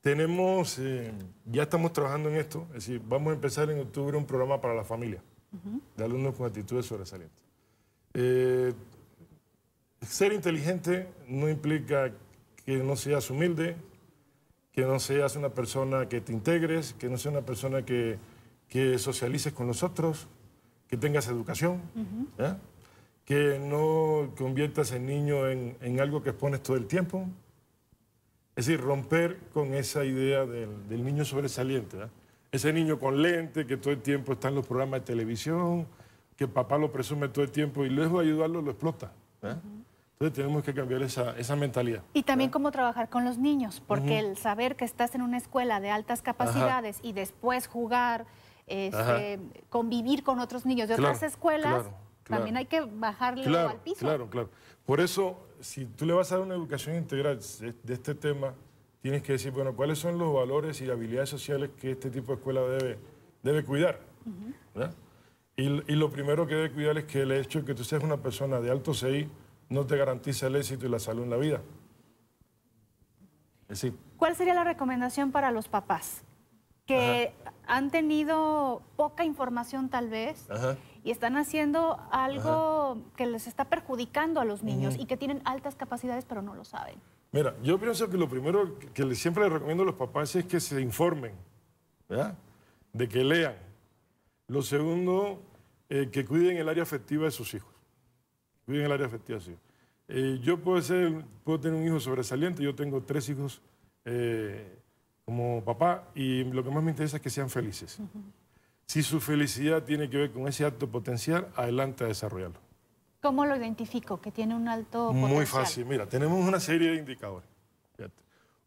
tenemos, eh, ya estamos trabajando en esto, es decir, vamos a empezar en octubre un programa para la familia de alumnos con actitudes sobresalientes. Eh, ser inteligente no implica que no seas humilde, que no seas una persona que te integres, que no seas una persona que, socialices con nosotros, que tengas educación, que no conviertas el niño en algo que expones todo el tiempo. Es decir, romper con esa idea del, niño sobresaliente. Ese niño con lente que todo el tiempo está en los programas de televisión, que papá lo presume todo el tiempo y luego ayudarlo lo explota. Entonces tenemos que cambiar esa, mentalidad.
Y también cómo trabajar con los niños, porque el saber que estás en una escuela de altas capacidades y después jugar, este, convivir con otros niños de otras escuelas, también hay que bajarle al piso. Claro,
claro. Por eso si tú le vas a dar una educación integral de, este tema, tienes que decir, bueno, cuáles son los valores y habilidades sociales que este tipo de escuela debe, cuidar. y, lo primero que debe cuidar es que el hecho de que tú seas una persona de alto CI no te garantiza el éxito y la salud en la vida.
¿Cuál sería la recomendación para los papás? que han tenido poca información tal vez y están haciendo algo que les está perjudicando a los niños y que tienen altas capacidades pero no lo saben.
Mira, yo pienso que lo primero que siempre les recomiendo a los papás es que se informen, ¿verdad? de que lean. Lo segundo, eh, que cuiden el área afectiva de sus hijos. Cuiden el área afectiva de eh, yo puedo, ser, puedo tener un hijo sobresaliente, yo tengo tres hijos eh, como papá y lo que más me interesa es que sean felices. Si su felicidad tiene que ver con ese alto potencial, adelante a desarrollarlo.
¿Cómo lo identifico? Que tiene un alto potencial. Muy fácil.
Mira, tenemos una serie de indicadores.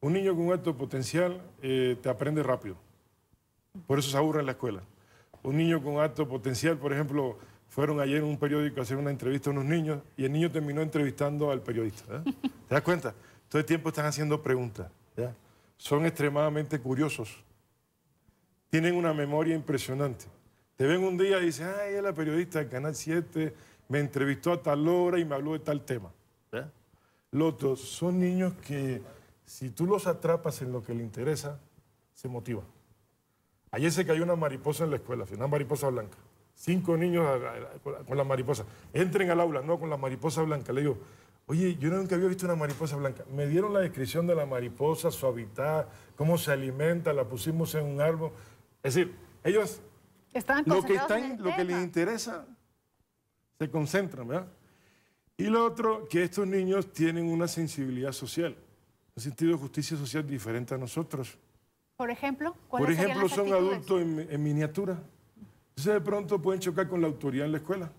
Un niño con alto potencial eh, te aprende rápido. Por eso se aburre en la escuela. Un niño con alto potencial, por ejemplo, fueron ayer en un periódico a hacer una entrevista a unos niños y el niño terminó entrevistando al periodista. ¿eh? ¿Te das cuenta? Todo el tiempo están haciendo preguntas. ¿ya? son extremadamente curiosos. Tienen una memoria impresionante. Te ven un día y dicen, ay, es la periodista del Canal 7, me entrevistó a tal hora y me habló de tal tema. ¿Eh? Los son niños que si tú los atrapas en lo que le interesa, se motiva Ayer se cayó una mariposa en la escuela, una mariposa blanca. Cinco niños con la mariposa. Entren al aula, no con la mariposa blanca. Le digo, Oye, yo nunca había visto una mariposa blanca. Me dieron la descripción de la mariposa, su hábitat, cómo se alimenta, la pusimos en un árbol. Es decir, ellos
lo que están, lo que les
interesa, se concentran, ¿verdad? Y lo otro, que estos niños tienen una sensibilidad social, un sentido de justicia social diferente a nosotros.
Por ejemplo, Por ejemplo, son adultos
en, en miniatura. Entonces de pronto pueden chocar con la autoridad en la escuela.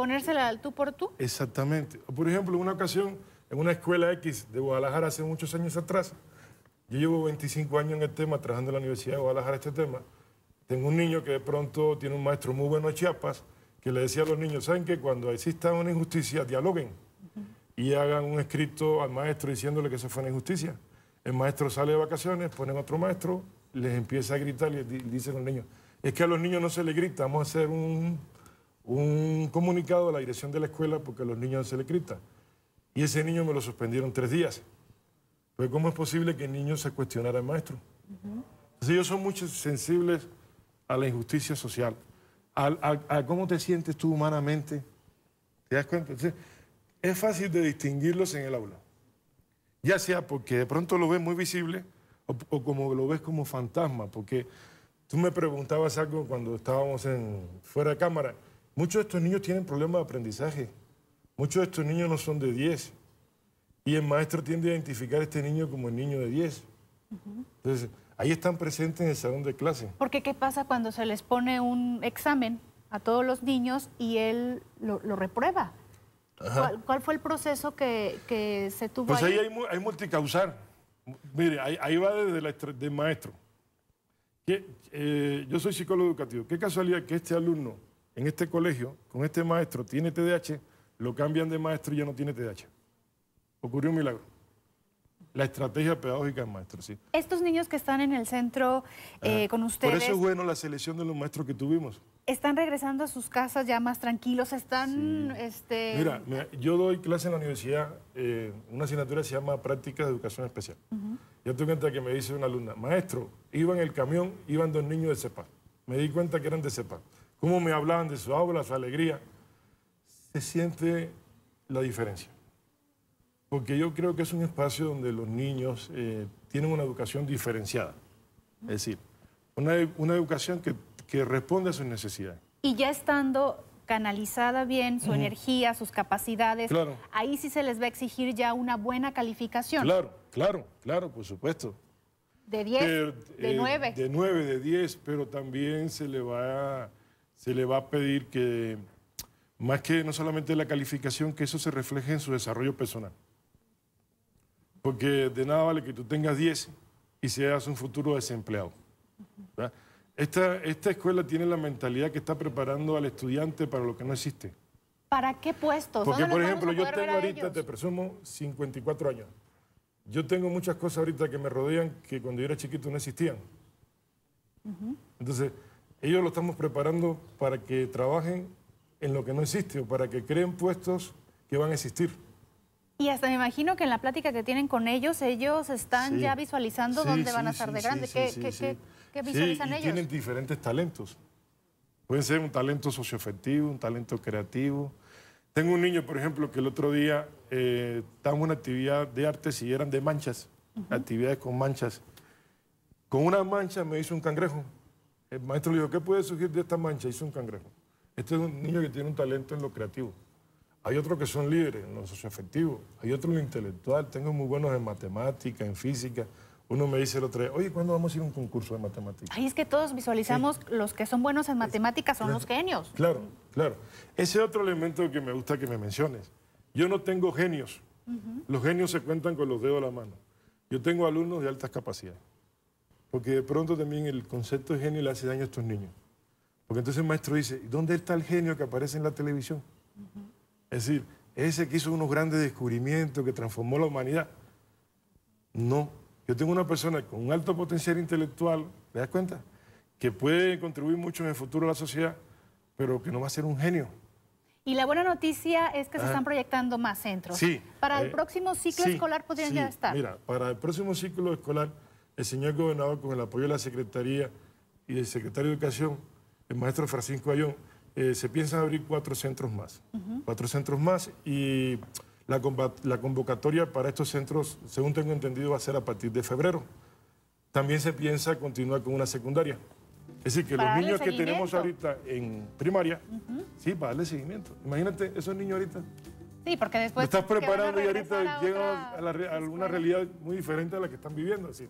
Ponérsela al tú por tú.
Exactamente. Por ejemplo, en una ocasión, en una escuela X de Guadalajara hace muchos años atrás, yo llevo 25 años en el tema, trabajando en la Universidad de Guadalajara este tema. Tengo un niño que de pronto tiene un maestro muy bueno en Chiapas, que le decía a los niños, ¿saben que Cuando exista una injusticia, dialoguen y hagan un escrito al maestro diciéndole que se fue una injusticia. El maestro sale de vacaciones, ponen otro maestro, les empieza a gritar y dicen los niños, es que a los niños no se les grita, vamos a hacer un, un comunicado a la dirección de la escuela porque los niños se le escritas Y ese niño me lo suspendieron tres días. Pues ¿cómo es posible que el niño se cuestionara al maestro? si ellos son muy sensibles a la injusticia social, a, cómo te sientes tú humanamente. ¿Te das cuenta? es fácil de distinguirlos en el aula. Ya sea porque de pronto lo ves muy visible o, como lo ves como fantasma. Porque tú me preguntabas algo cuando estábamos en, fuera de cámara Muchos de estos niños tienen problemas de aprendizaje. Muchos de estos niños no son de 10. Y el maestro tiende a identificar a este niño como el niño de 10. Entonces, ahí están presentes en el salón de clase.
Porque, ¿qué pasa cuando se les pone un examen a todos los niños y él lo, reprueba? ¿Cuál, fue el proceso que, se tuvo? Pues ahí, hay,
hay, multicausar. Mire, ahí, va desde el maestro. Que, eh, yo soy psicólogo educativo. Qué casualidad que este alumno en este colegio, con este maestro, tiene TDAH, lo cambian de maestro y ya no tiene TDAH. Ocurrió un milagro. La estrategia pedagógica del maestro, sí.
Estos niños que están en el centro eh, con ustedes... Por eso es
bueno la selección de los maestros que tuvimos.
¿Están regresando a sus casas ya más tranquilos? ¿Están...? Este, Mira,
yo doy clase en la universidad, eh, una asignatura se llama Prácticas de Educación Especial. ya Yo cuenta que me dice una alumna, maestro, iban en el camión, iban dos niños de CEPA. Me di cuenta que eran de CEPA cómo me hablaban de su aulas, su alegría, se siente la diferencia. Porque yo creo que es un espacio donde los niños eh, tienen una educación diferenciada. Es decir, una, educación que, responde a sus necesidades.
Y ya estando canalizada bien su energía, sus capacidades, ahí sí se les va a exigir ya una buena calificación. Claro,
claro, claro, por supuesto.
De 10, de 9. Eh, de
9, de 10, pero también se le va a se le va a pedir que, más que no solamente la calificación, que eso se refleje en su desarrollo personal. Porque de nada vale que tú tengas 10 y seas un futuro desempleado. Esta, escuela tiene la mentalidad que está preparando al estudiante para lo que no existe.
¿Para qué puestos? Porque, por ejemplo, yo tengo ahorita, te
presumo, 54 años. Yo tengo muchas cosas ahorita que me rodean que cuando yo era chiquito no existían. Entonces, ellos lo estamos preparando para que trabajen en lo que no existe o para que creen puestos que van a existir.
Y hasta me imagino que en la plática que tienen con ellos, ellos están ya visualizando dónde van a estar de grande. ¿Qué, qué, qué, qué visualizan ellos? Tienen
diferentes talentos. Pueden ser un talento socioefectivo un talento creativo. Tengo un niño, por ejemplo, que el otro día eh, una actividad de arte, si eran de manchas, actividades con manchas. Con una mancha me hizo un cangrejo. El maestro le dijo, ¿qué puede surgir de esta mancha? Hizo un cangrejo. Este es un niño que tiene un talento en lo creativo. Hay otros que son líderes en lo socioafectivo. Hay otros en lo intelectual. Tengo muy buenos en matemática, en física. Uno me dice el otro día, oye, ¿cuándo vamos a ir a un concurso de matemáticas?
Ahí es que todos visualizamos los que son buenos en matemáticas son los genios.
Claro, claro. Ese otro elemento que me gusta que me menciones. Yo no tengo genios. Los genios se cuentan con los dedos de la mano. Yo tengo alumnos de altas capacidades. Porque de pronto también el concepto de genio le hace daño a estos niños. Porque entonces el maestro dice, ¿dónde está el genio que aparece en la televisión? Es decir, ese que hizo unos grandes descubrimientos, que transformó la humanidad. No, yo tengo una persona con un alto potencial intelectual, ¿te das cuenta? Que puede contribuir mucho en el futuro a la sociedad, pero que no va a ser un genio.
Y la buena noticia es que se ah. están proyectando más centros. Sí. Para el eh, próximo ciclo escolar podrían ya estar. Mira,
para el próximo ciclo escolar el señor gobernador, con el apoyo de la Secretaría y del secretario de Educación, el maestro Francisco Ayón, eh, se piensa abrir cuatro centros más. Cuatro centros más y la, convocatoria para estos centros, según tengo entendido, va a ser a partir de febrero. También se piensa continuar con una secundaria. Es decir, que los niños que tenemos ahorita en primaria, sí, para darle seguimiento. Imagínate esos niños ahorita.
Sí, porque después... estás preparando y ahorita a
a, a una realidad muy diferente a la que están viviendo. Así.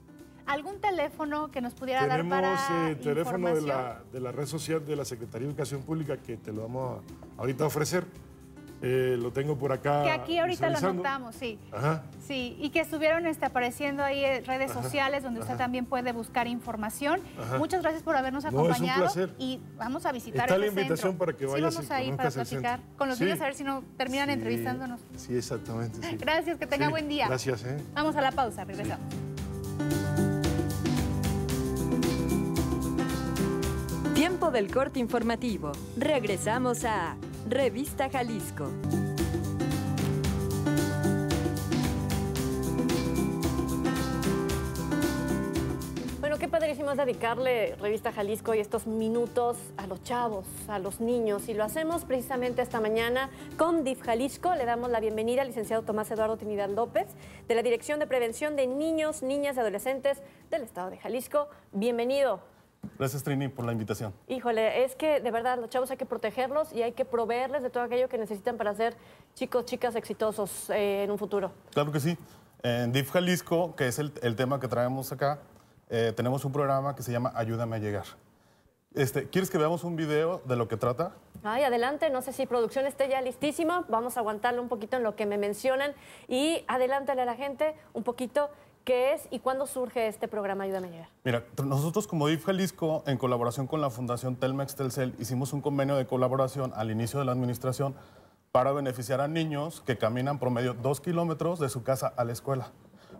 ¿Algún teléfono que nos pudiera dar para el eh, teléfono de la,
de la, red social de la Secretaría de Educación Pública que te lo vamos a, ahorita a ofrecer. Eh, lo tengo por acá. Que aquí ahorita lo anotamos, sí. Ajá.
Sí, y que estuvieron este, apareciendo ahí eh, redes sociales donde usted también puede buscar información. Muchas gracias por habernos acompañado. un placer. Y vamos a visitar Está la este invitación para que vayas vamos a ir para platicar con los niños a ver si no terminan entrevistándonos.
Sí, exactamente.
Gracias, que
tenga buen día. Gracias,
¿eh?
Vamos a la pausa, regresamos. del corte informativo, regresamos a Revista Jalisco.
Bueno, qué padre es dedicarle Revista Jalisco y estos minutos a los chavos, a los niños. Y lo hacemos precisamente esta mañana con DIF Jalisco. Le damos la bienvenida al licenciado Tomás Eduardo Trinidad López de la Dirección de Prevención de Niños, Niñas y Adolescentes del Estado de Jalisco. Bienvenido.
Gracias Trini por la invitación.
Híjole, es que de verdad los chavos hay que protegerlos y hay que proveerles de todo aquello que necesitan para ser chicos, chicas exitosos eh, en un
futuro. Claro que sí. En DIF Jalisco, que es el, tema que traemos acá, eh, tenemos un programa que se llama Ayúdame a llegar. Este, ¿Quieres que veamos un video de lo que trata?
Ay, adelante, no sé si producción esté ya listísima, vamos a aguantarlo un poquito en lo que me mencionan y adelántale a la gente un poquito ¿Qué es y cuándo surge este programa Ayúdame a llegar?
Mira, nosotros como DIF Jalisco, en colaboración con la Fundación Telmex Telcel, hicimos un convenio de colaboración al inicio de la administración para beneficiar a niños que caminan promedio dos kilómetros de su casa a la escuela.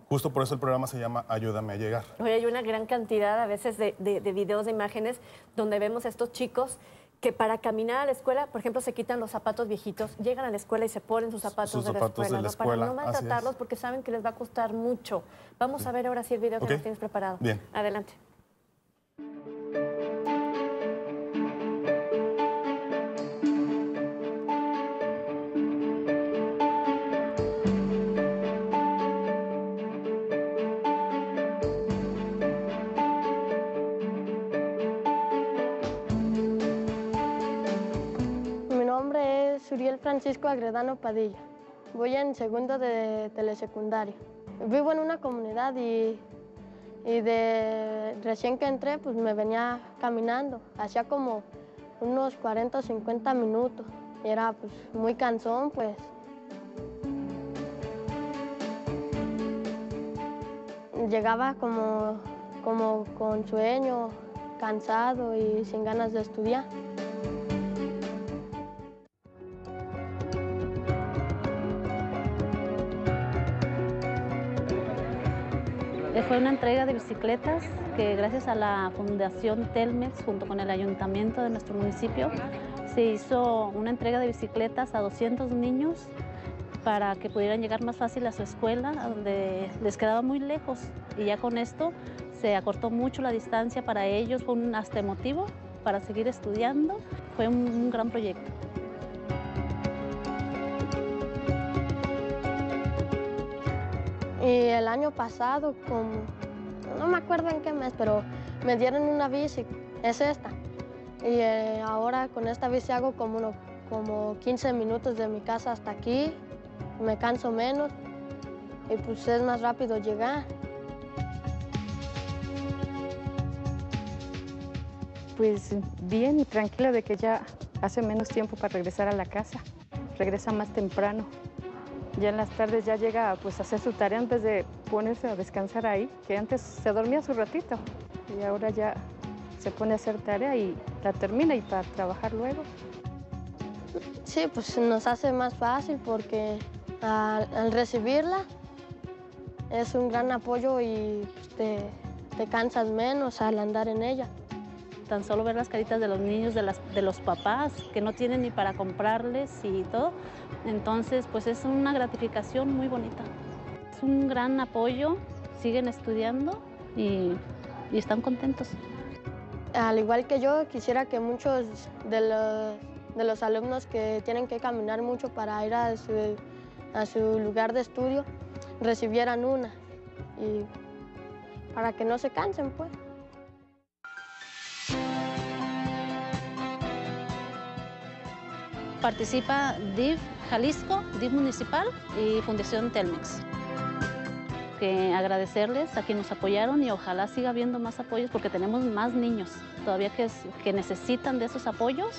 Justo por eso el programa se llama Ayúdame a llegar.
Hoy hay una gran cantidad a veces de, de videos, de imágenes, donde vemos a estos chicos que para caminar a la escuela, por ejemplo, se quitan los zapatos viejitos, llegan a la escuela y se ponen sus zapatos, de, la escuela, ¿no? para no maltratarlos porque saben que les va a costar mucho. Vamos a ver ahora si el video que nos tienes preparado. Bien. Adelante.
Francisco Agredano Padilla. Voy en segundo de telesecundario. Vivo en una comunidad y, de recién que entré pues me venía caminando. Hacía como unos 40 o 50 minutos. Era pues, muy cansón pues. Llegaba como, como con sueño, cansado y sin ganas de estudiar.
Fue una entrega de bicicletas que gracias a la Fundación Telmex junto con el ayuntamiento de nuestro municipio se hizo una entrega de bicicletas a 200 niños para que pudieran llegar más fácil a su escuela, donde les quedaba muy lejos. Y ya con esto se acortó mucho la distancia para ellos, fue un hasta emotivo para seguir estudiando. Fue un gran proyecto.
Y eh, el año pasado, con no me acuerdo en qué mes, pero me dieron una bici, es esta. Y eh, ahora con esta bici hago como, como 15 minutos de mi casa hasta aquí, me canso menos y pues es más rápido llegar. Pues bien y tranquila de que ya hace
menos tiempo para regresar a la casa, regresa más temprano ya en las tardes ya llega pues, a hacer su tarea antes de ponerse a descansar ahí, que antes se dormía su ratito
y ahora ya se pone a hacer tarea y la termina y para trabajar luego. Sí, pues nos hace más fácil porque al, recibirla es un gran apoyo y pues, te cansas menos al andar en ella
tan solo ver las caritas de los niños, de, de los papás, que no tienen ni para comprarles y todo. Entonces, pues es una gratificación muy bonita. Es un gran apoyo, siguen estudiando y, están contentos.
Al igual que yo, quisiera que muchos de los, de los alumnos que tienen que caminar mucho para ir a su, a su lugar de estudio recibieran una y para que no se cansen, pues.
participa DIF Jalisco, DIF Municipal y Fundación Telmex. Que agradecerles a quienes nos apoyaron y ojalá siga habiendo más apoyos porque tenemos más niños todavía que necesitan de esos apoyos.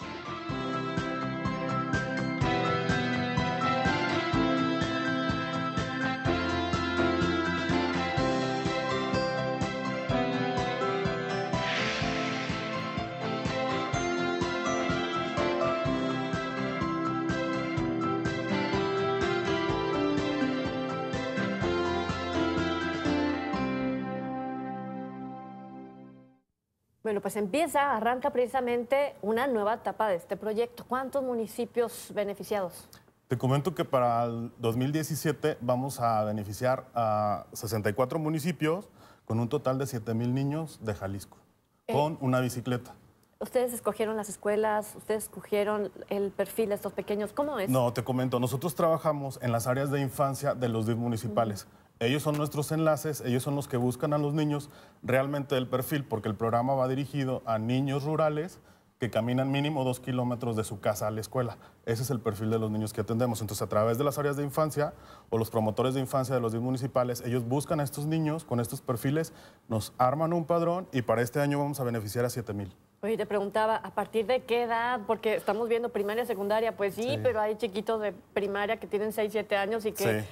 Bueno, pues empieza, arranca precisamente una nueva etapa de este proyecto. ¿Cuántos municipios beneficiados?
Te comento que para el 2017 vamos a beneficiar a 64 municipios con un total de 7 mil niños de Jalisco, eh. con una bicicleta.
¿Ustedes escogieron las escuelas? ¿Ustedes escogieron el perfil de estos pequeños? ¿Cómo es? No,
te comento, nosotros trabajamos en las áreas de infancia de los 10 municipales. Ellos son nuestros enlaces, ellos son los que buscan a los niños realmente el perfil, porque el programa va dirigido a niños rurales que caminan mínimo dos kilómetros de su casa a la escuela. Ese es el perfil de los niños que atendemos. Entonces, a través de las áreas de infancia o los promotores de infancia de los 10 municipales, ellos buscan a estos niños con estos perfiles, nos arman un padrón y para este año vamos a beneficiar a 7 mil.
Oye, te preguntaba, ¿a partir de qué edad? Porque estamos viendo primaria, secundaria, pues sí, pero hay chiquitos de primaria que tienen 6, 7 años y que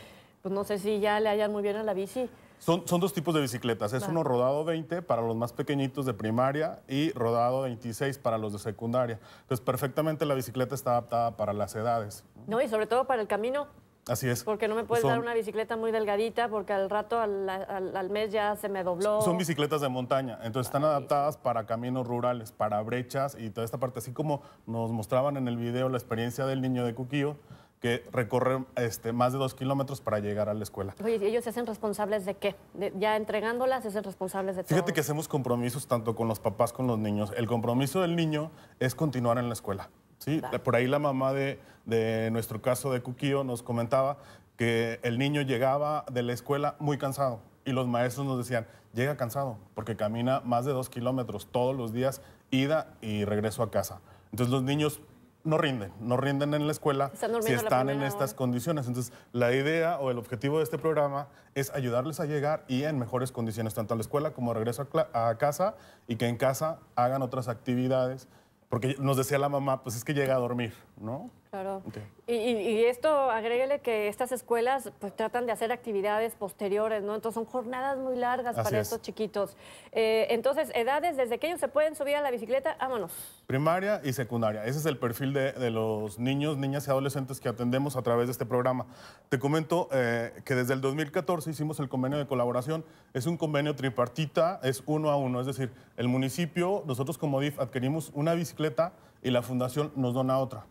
pues no sé si ya le hallan muy bien a la bici.
Son, dos tipos de bicicletas. Es uno rodado 20 para los más pequeñitos de primaria y rodado 26 para los de secundaria. Entonces, perfectamente la bicicleta está adaptada para las edades.
No, y sobre todo para el camino.
Así es. Porque no me puedes dar una
bicicleta muy delgadita porque al rato, al, mes ya se me dobló. Son
bicicletas de montaña, entonces están adaptadas para caminos rurales, para brechas y toda esta parte. Así como nos mostraban en el video la experiencia del niño de Cuquillo, que recorren este, más de dos kilómetros para llegar a la escuela.
Oye, ¿y ellos se hacen responsables de qué? ya entregándolas, se hacen responsables de todo. Fíjate que
hacemos compromisos tanto con los papás como con los niños. El compromiso del niño es continuar en la escuela. ¿sí? Por ahí la mamá de, de nuestro caso de Cuquío nos comentaba que el niño llegaba de la escuela muy cansado y los maestros nos decían, llega cansado porque camina más de dos kilómetros todos los días, ida y regreso a casa. Entonces los niños no rinden, no rinden en la escuela si están en estas condiciones. Entonces, la idea o el objetivo de este programa es ayudarles a llegar y en mejores condiciones, tanto a la escuela como a regreso a, a, casa, y que en casa hagan otras actividades. Porque nos decía la mamá, pues es que llega a dormir. ¿no?
Claro. Y, esto, agréguele que estas escuelas pues, tratan de hacer actividades posteriores, ¿no? Entonces son jornadas muy largas para estos chiquitos. Eh, entonces, edades desde que ellos se pueden subir a la bicicleta, vámonos.
Primaria y secundaria. Ese es el perfil de, los niños, niñas y adolescentes que atendemos a través de este programa. Te comento eh, que desde el 2014 hicimos el convenio de colaboración. Es un convenio tripartita, es uno a uno. Es decir, el municipio, nosotros como DIF adquirimos una bicicleta y la fundación nos dona otra.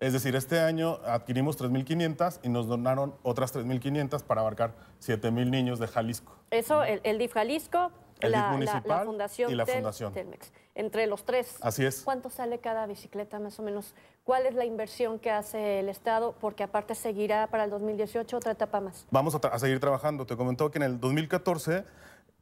Es decir, este año adquirimos 3.500 y nos donaron otras 3.500 para abarcar 7.000 niños de Jalisco.
Eso, el, DIF Jalisco, la, fundación y la fundación. Telmex. Entre los tres. Así es. ¿Cuánto sale cada bicicleta más o menos? ¿Cuál es la inversión que hace el Estado? Porque aparte seguirá para el 2018 otra etapa más.
Vamos a, a seguir trabajando. Te comentó que en el 2014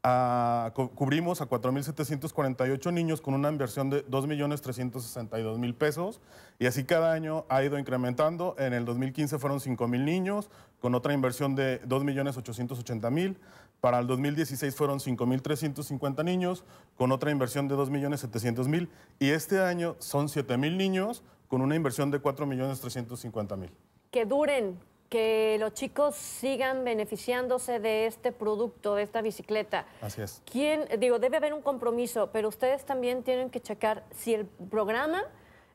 cubrimos a 4.748 niños con una inversión de 2.362.000 pesos y así cada año ha ido incrementando. En el 2015 fueron 5.000 niños con otra inversión de 2.880.000. Para el 2016 fueron 5.350 niños con otra inversión de 2.700.000 y este año son 7.000 niños con una inversión de 4.350.000.
Que duren, que los chicos sigan beneficiándose de este producto, de esta bicicleta. Así es. ¿Quién, digo, debe haber un compromiso, pero ustedes también tienen que checar si el programa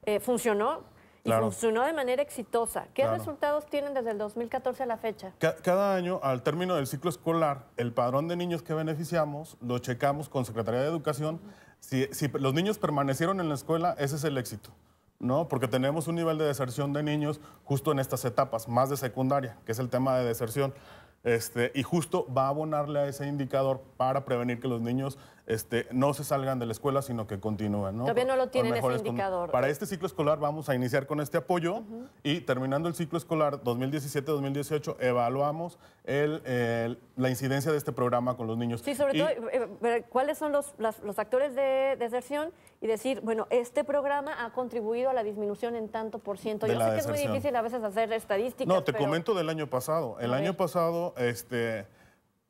eh, funcionó y funcionó de manera exitosa. ¿Qué resultados tienen desde el 2014 a la fecha?
Cada año, al término del ciclo escolar, el padrón de niños que beneficiamos lo checamos con Secretaría de Educación. si los niños permanecieron en la escuela, ese es el éxito. ¿no? Porque tenemos un nivel de deserción de niños justo en estas etapas, más de secundaria, que es el tema de deserción. Este, y justo va a abonarle a ese indicador para prevenir que los niños este, no se salgan de la escuela, sino que continúen. ¿no? Todavía no lo tienen ese indicador. Para este ciclo escolar vamos a iniciar con este apoyo y terminando el ciclo escolar 2017-2018 evaluamos el, la incidencia de este programa con los niños. Sí, sobre todo,
eh, eh, ¿cuáles son los, factores de deserción? Y decir, bueno, este programa ha contribuido a la disminución en tanto por ciento. Yo sé que es muy difícil a veces hacer estadísticas. No, te comento
del año pasado. El año pasado, este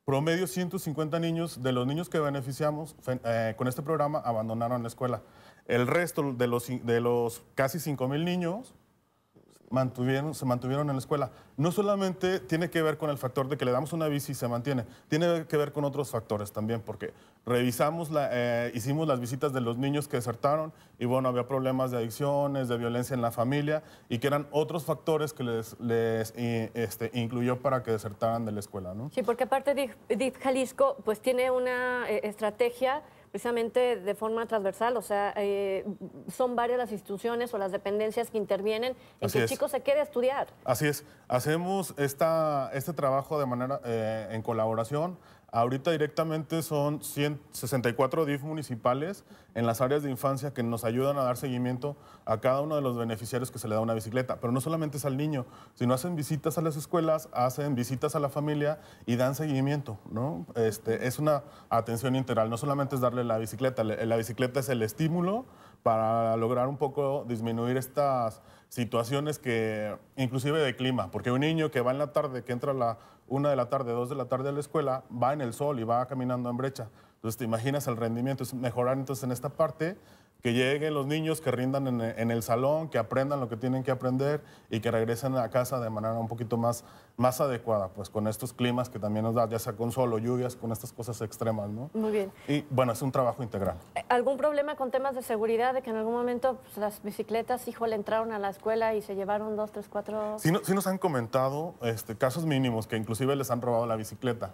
Promedio 150 niños, de los niños que beneficiamos eh, con este programa, abandonaron la escuela. El resto de los, de los casi 5.000 niños se mantuvieron en la escuela. No solamente tiene que ver con el factor de que le damos una bici y se mantiene, tiene que ver con otros factores también, porque revisamos, eh, hicimos las visitas de los niños que desertaron y bueno, había problemas de adicciones, de violencia en la familia y que eran otros factores que les, este, incluyó para que desertaran de la escuela.
Sí, porque aparte de Jalisco pues tiene una eh, estrategia precisamente de forma transversal, o sea, eh, son varias las instituciones o las dependencias que intervienen en que el chico se quede a estudiar.
Así es, hacemos esta, este trabajo de manera eh, en colaboración Ahorita directamente son 164 DIF municipales en las áreas de infancia que nos ayudan a dar seguimiento a cada uno de los beneficiarios que se le da una bicicleta. Pero no solamente es al niño, sino hacen visitas a las escuelas, hacen visitas a la familia y dan seguimiento. ¿no? Este, es una atención integral, no solamente es darle la bicicleta, la bicicleta es el estímulo para lograr un poco disminuir estas situaciones que, inclusive de clima, porque un niño que va en la tarde, que entra a la una de la tarde, dos de la tarde a la escuela, va en el sol y va caminando en brecha. Entonces te imaginas el rendimiento, es mejorar entonces en esta parte que lleguen los niños, que rindan en, el salón, que aprendan lo que tienen que aprender y que regresen a casa de manera un poquito más, más adecuada, pues con estos climas que también nos da, ya sea con sol o lluvias, con estas cosas extremas, ¿no? Muy bien. Y bueno, es un trabajo integral.
Eh, ¿Algún problema con temas de seguridad, de que en algún momento pues, las bicicletas, hijo, le entraron a la escuela y se llevaron dos, tres, cuatro... Sí,
sí nos han comentado este, casos mínimos que inclusive les han robado la bicicleta,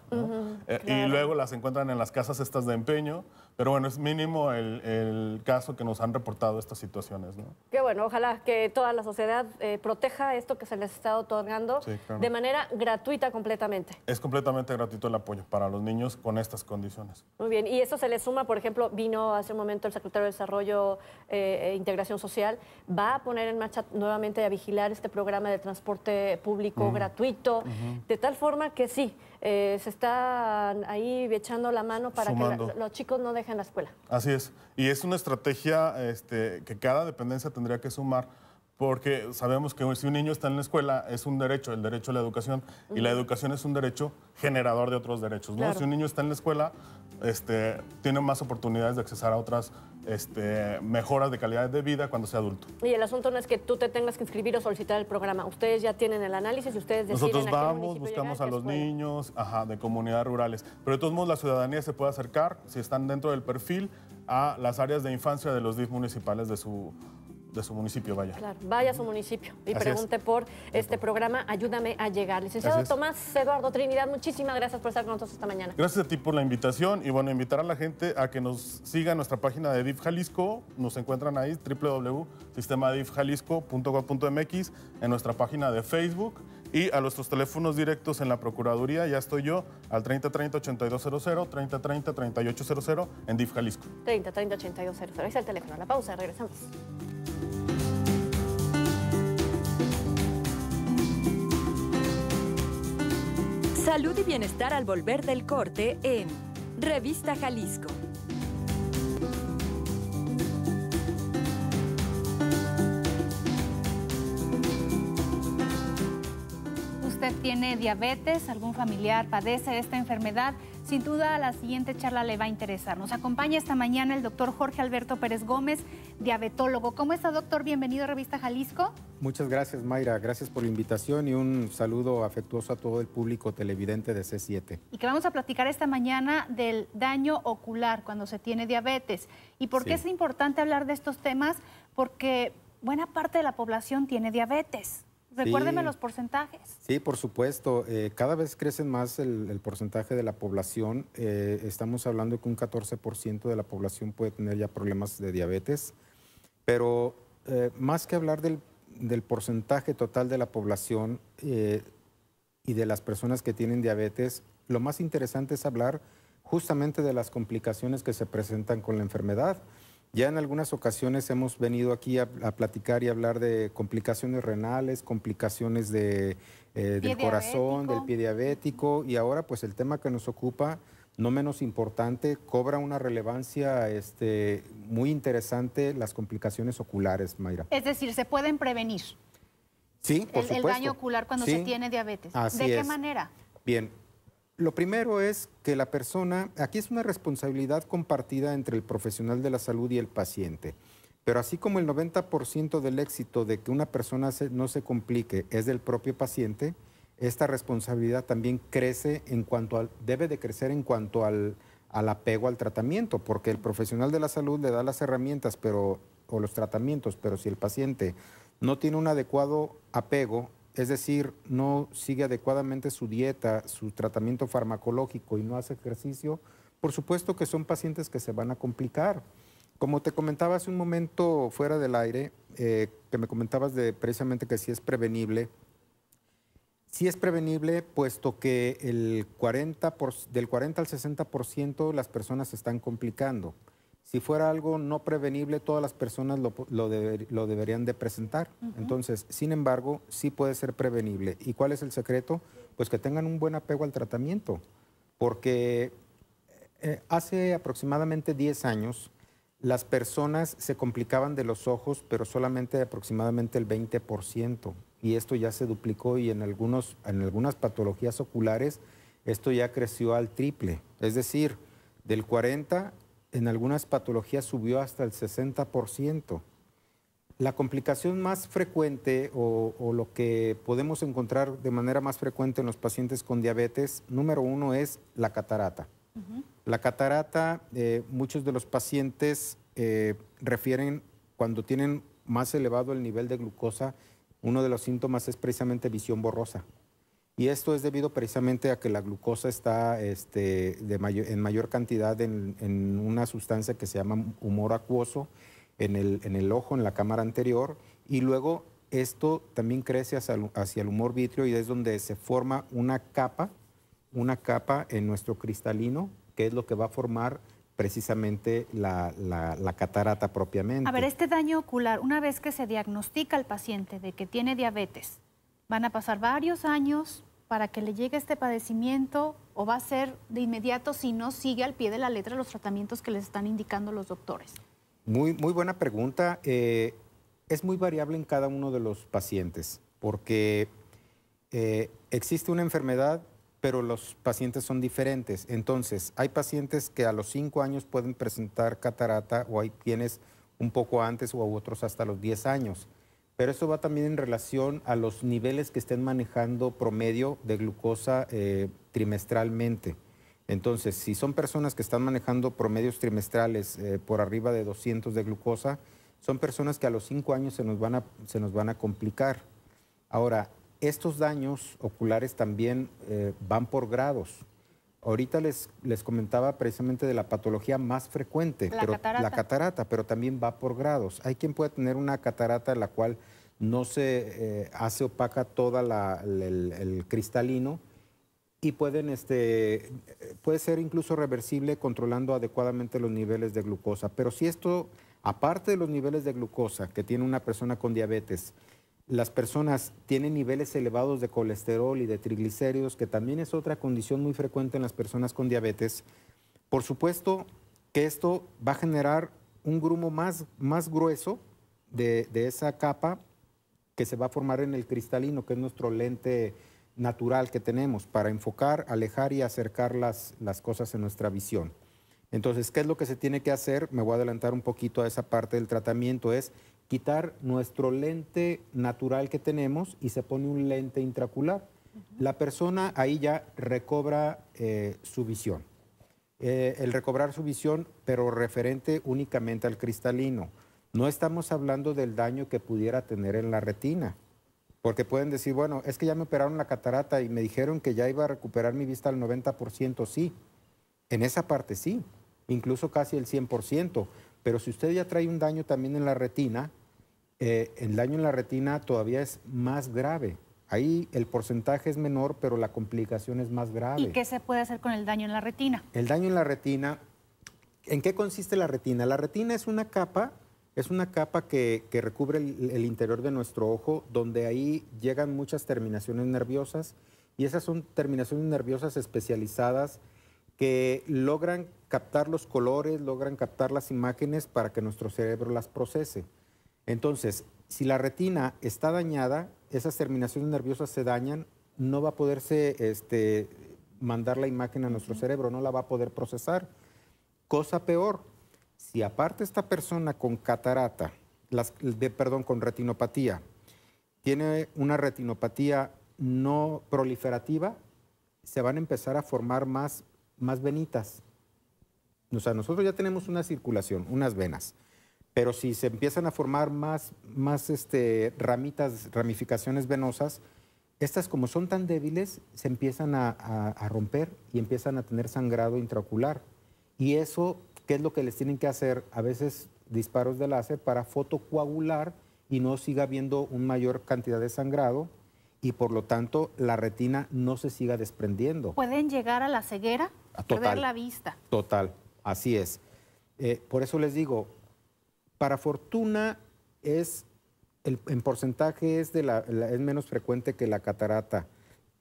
eh, Y luego las encuentran en las casas estas de empeño pero bueno, es mínimo el, caso que nos han reportado estas situaciones. ¿no?
Qué bueno, ojalá que toda la sociedad eh, proteja esto que se les está otorgando de manera gratuita completamente.
Es completamente gratuito el apoyo para los niños con estas condiciones.
Muy bien, y eso se le suma, por ejemplo, vino hace un momento el secretario de Desarrollo eh, e Integración Social, va a poner en marcha nuevamente a vigilar este programa de transporte público mm. gratuito, de tal forma que sí, eh, se está ahí echando la mano para que los chicos no dejen la escuela.
Así es. Y es una estrategia este, que cada dependencia tendría que sumar porque sabemos que si un niño está en la escuela es un derecho, el derecho a la educación, y la educación es un derecho generador de otros derechos. Si un niño está en la escuela, este, tiene más oportunidades de accesar a otras este, mejoras de calidad de vida cuando sea adulto.
Y el asunto no es que tú te tengas que inscribir o solicitar el programa. Ustedes ya tienen el análisis y ustedes deciden Nosotros vamos, buscamos a los
niños de comunidades rurales. Pero de todos modos, la ciudadanía se puede acercar, si están dentro del perfil, a las áreas de infancia de los 10 municipales de su de su municipio, vaya. Claro,
vaya a su municipio y pregunte por este programa Ayúdame a llegar. Licenciado Tomás Eduardo Trinidad, muchísimas gracias por estar con nosotros esta mañana.
Gracias a ti por la invitación y bueno, invitar a la gente a que nos siga en nuestra página de DIF Jalisco. Nos encuentran ahí www.sistemadifjalisco.gov.mx, en nuestra página de Facebook y a nuestros teléfonos directos en la Procuraduría. Ya estoy yo al 3030-8200, 3030-3800 en DIF Jalisco.
3030-8200. Es el teléfono. La pausa, regresamos.
Salud y bienestar al volver del corte en Revista Jalisco.
¿Usted tiene diabetes? ¿Algún familiar padece esta enfermedad? Sin duda, la siguiente charla le va a interesar. Nos acompaña esta mañana el doctor Jorge Alberto Pérez Gómez, diabetólogo. ¿Cómo está, doctor? Bienvenido a Revista Jalisco.
Muchas gracias, Mayra. Gracias por la invitación y un saludo afectuoso a todo el público televidente de C7.
Y que vamos a platicar esta mañana del daño ocular cuando se tiene diabetes. ¿Y por qué es importante hablar de estos temas? Porque buena parte de la población tiene diabetes. Recuérdeme los porcentajes.
Sí, por supuesto. Eh, cada vez crecen más el, porcentaje de la población. Eh, estamos hablando que un 14% de la población puede tener ya problemas de diabetes. Pero eh, más que hablar del, porcentaje total de la población y de las personas que tienen diabetes, lo más interesante es hablar justamente de las complicaciones que se presentan con la enfermedad. Ya en algunas ocasiones hemos venido aquí a, platicar y hablar de complicaciones renales, complicaciones de, eh, del corazón, del pie diabético y ahora pues el tema que nos ocupa, no menos importante, cobra una relevancia este, muy interesante las complicaciones oculares, Mayra.
Es decir, se pueden prevenir.
Sí, por el, supuesto. El daño ocular cuando se tiene
diabetes. ¿De qué manera?
Bien, lo primero es que la persona, aquí es una responsabilidad compartida entre el profesional de la salud y el paciente, pero así como el 90% del éxito de que una persona no se complique es del propio paciente, esta responsabilidad también crece en cuanto al, debe de crecer en cuanto al, al apego al tratamiento, porque el profesional de la salud le da las herramientas pero, o los tratamientos, pero si el paciente no tiene un adecuado apego es decir, no sigue adecuadamente su dieta, su tratamiento farmacológico y no hace ejercicio, por supuesto que son pacientes que se van a complicar. Como te comentaba hace un momento fuera del aire, eh, que me comentabas de precisamente que sí es prevenible, sí es prevenible puesto que el 40 del 40 al 60% las personas se están complicando. Si fuera algo no prevenible, todas las personas lo, deberían de presentar. Entonces, sin embargo, sí puede ser prevenible. ¿Y cuál es el secreto? Pues que tengan un buen apego al tratamiento, porque eh, hace aproximadamente 10 años las personas se complicaban de los ojos, pero solamente aproximadamente el 20%. Y esto ya se duplicó y en, algunos, en algunas patologías oculares esto ya creció al triple. Es decir, del 40 en algunas patologías subió hasta el 60%. La complicación más frecuente o, lo que podemos encontrar de manera más frecuente en los pacientes con diabetes, número uno es la catarata. La catarata, eh, muchos de los pacientes eh, refieren cuando tienen más elevado el nivel de glucosa, uno de los síntomas es precisamente visión borrosa. Y esto es debido precisamente a que la glucosa está este, en mayor cantidad en, una sustancia que se llama humor acuoso en el, ojo, en la cámara anterior, y luego esto también crece hacia, el humor vitrio y es donde se forma una capa, una capa en nuestro cristalino, que es lo que va a formar precisamente la, la, catarata propiamente. A ver,
este daño ocular, una vez que se diagnostica al paciente de que tiene diabetes, van a pasar varios años para que le llegue este padecimiento o va a ser de inmediato si no sigue al pie de la letra los tratamientos que les están indicando los doctores?
Muy, muy buena pregunta. Eh, es muy variable en cada uno de los pacientes porque eh, existe una enfermedad, pero los pacientes son diferentes. Entonces, hay pacientes que a los 5 años pueden presentar catarata o hay quienes un poco antes o otros hasta los 10 años pero eso va también en relación a los niveles que estén manejando promedio de glucosa eh, trimestralmente. Entonces, si son personas que están manejando promedios trimestrales eh, por arriba de 200 de glucosa, son personas que a los 5 años se nos, van a, se nos van a complicar. Ahora, estos daños oculares también eh, van por grados. Ahorita les, les comentaba precisamente de la patología más frecuente, la, catarata. pero también va por grados. Hay quien puede tener una catarata en la cual no se eh, hace opaca todo el, el, cristalino y pueden, este, puede ser incluso reversible controlando adecuadamente los niveles de glucosa. Pero si esto, aparte de los niveles de glucosa que tiene una persona con diabetes, las personas tienen niveles elevados de colesterol y de triglicéridos, que también es otra condición muy frecuente en las personas con diabetes, por supuesto que esto va a generar un grumo más, más grueso de, esa capa que se va a formar en el cristalino, que es nuestro lente natural que tenemos para enfocar, alejar y acercar las, las cosas en nuestra visión. Entonces, ¿qué es lo que se tiene que hacer? Me voy a adelantar un poquito a esa parte del tratamiento, es quitar nuestro lente natural que tenemos y se pone un lente intracular. La persona ahí ya recobra eh, su visión. Eh, el recobrar su visión, pero referente únicamente al cristalino. No estamos hablando del daño que pudiera tener en la retina, porque pueden decir, bueno, es que ya me operaron la catarata y me dijeron que ya iba a recuperar mi vista al 90%, sí. En esa parte sí, incluso casi el 100%, pero si usted ya trae un daño también en la retina, eh, el daño en la retina todavía es más grave. Ahí el porcentaje es menor, pero la complicación es más grave. ¿Y
qué se puede hacer con el daño en la retina?
El daño en la retina, ¿en qué consiste la retina? La retina es una capa, es una capa que, recubre el, interior de nuestro ojo, donde ahí llegan muchas terminaciones nerviosas, y esas son terminaciones nerviosas especializadas que logran captar los colores, logran captar las imágenes para que nuestro cerebro las procese. Entonces, si la retina está dañada, esas terminaciones nerviosas se dañan, no va a poderse este, mandar la imagen a nuestro cerebro, no la va a poder procesar. Cosa peor, si aparte esta persona con catarata, de, perdón, con retinopatía, tiene una retinopatía no proliferativa, se van a empezar a formar más, más venitas. O sea, nosotros ya tenemos una circulación, unas venas. Pero si se empiezan a formar más, más este, ramitas, ramificaciones venosas, estas como son tan débiles, se empiezan a, romper y empiezan a tener sangrado intraocular. Y eso, ¿qué es lo que les tienen que hacer? A veces disparos de láser para fotocoagular y no siga habiendo una mayor cantidad de sangrado y por lo tanto la retina no se siga desprendiendo.
¿Pueden llegar a la ceguera? perder ah, la vista.
Total, así es. Eh, por eso les digo, para fortuna es, en porcentaje es, de es menos frecuente que la catarata,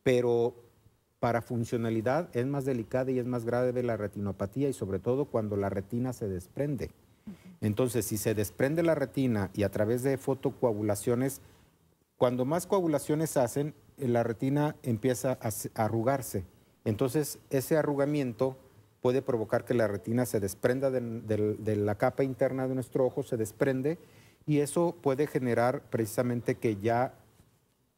pero para funcionalidad es más delicada y es más grave la retinopatía y sobre todo cuando la retina se desprende. Entonces, si se desprende la retina y a través de fotocoagulaciones, cuando más coagulaciones hacen, eh, la retina empieza a arrugarse. Entonces, ese arrugamiento puede provocar que la retina se desprenda de, la capa interna de nuestro ojo, se desprende y eso puede generar precisamente que ya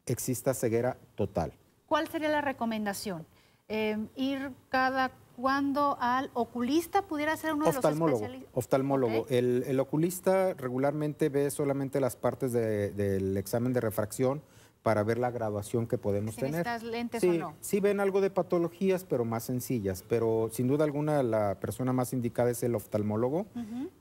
exista ceguera total.
¿Cuál sería la recomendación? Eh, ir cada cuando al oculista pudiera ser uno de los especialistas?
Oftalmólogo. El, oculista regularmente ve solamente las partes del examen de refracción para ver la graduación que podemos tener. lentes sí, o no? Sí ven algo de patologías, pero más sencillas. Pero sin duda alguna la persona más indicada es el oftalmólogo,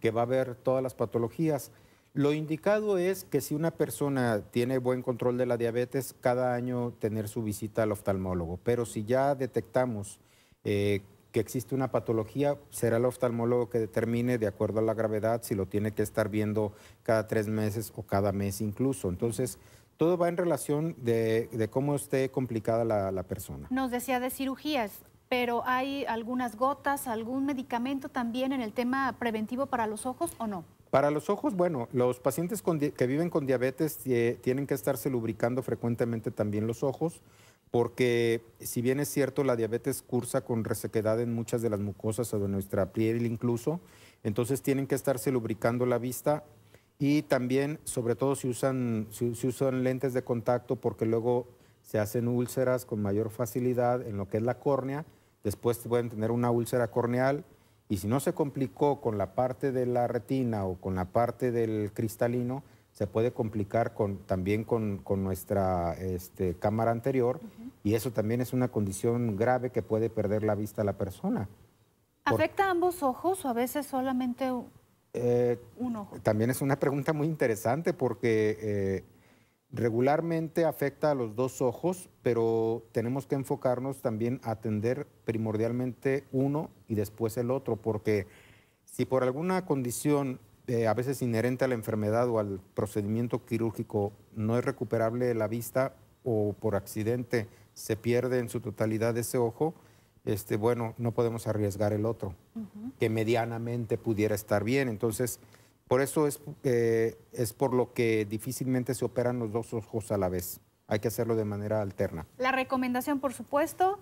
que va a ver todas las patologías. Lo indicado es que si una persona tiene buen control de la diabetes, cada año tener su visita al oftalmólogo. Pero si ya detectamos eh, que existe una patología, será el oftalmólogo que determine de acuerdo a la gravedad si lo tiene que estar viendo cada tres meses o cada mes incluso. Entonces, todo va en relación de, cómo esté complicada la, persona.
Nos decía de cirugías, pero ¿hay algunas gotas, algún medicamento también en el tema preventivo para los ojos o no?
Para los ojos, bueno, los pacientes que viven con diabetes eh, tienen que estarse lubricando frecuentemente también los ojos, porque si bien es cierto, la diabetes cursa con resequedad en muchas de las mucosas o de nuestra piel incluso, entonces tienen que estarse lubricando la vista y también, sobre todo, si usan, si, usan lentes de contacto porque luego se hacen úlceras con mayor facilidad en lo que es la córnea, después pueden tener una úlcera corneal y si no se complicó con la parte de la retina o con la parte del cristalino, se puede complicar con, también con, nuestra este, cámara anterior y eso también es una condición grave que puede perder la vista a la persona.
¿Afecta a ambos ojos o a veces solamente
eh, también es una pregunta muy interesante porque eh, regularmente afecta a los dos ojos, pero tenemos que enfocarnos también a atender primordialmente uno y después el otro, porque si por alguna condición, eh, a veces inherente a la enfermedad o al procedimiento quirúrgico, no es recuperable la vista o por accidente se pierde en su totalidad ese ojo, este, bueno, no podemos arriesgar el otro, que medianamente pudiera estar bien. Entonces, por eso es, eh, es por lo que difícilmente se operan los dos ojos a la vez. Hay que hacerlo de manera alterna.
La recomendación, por supuesto,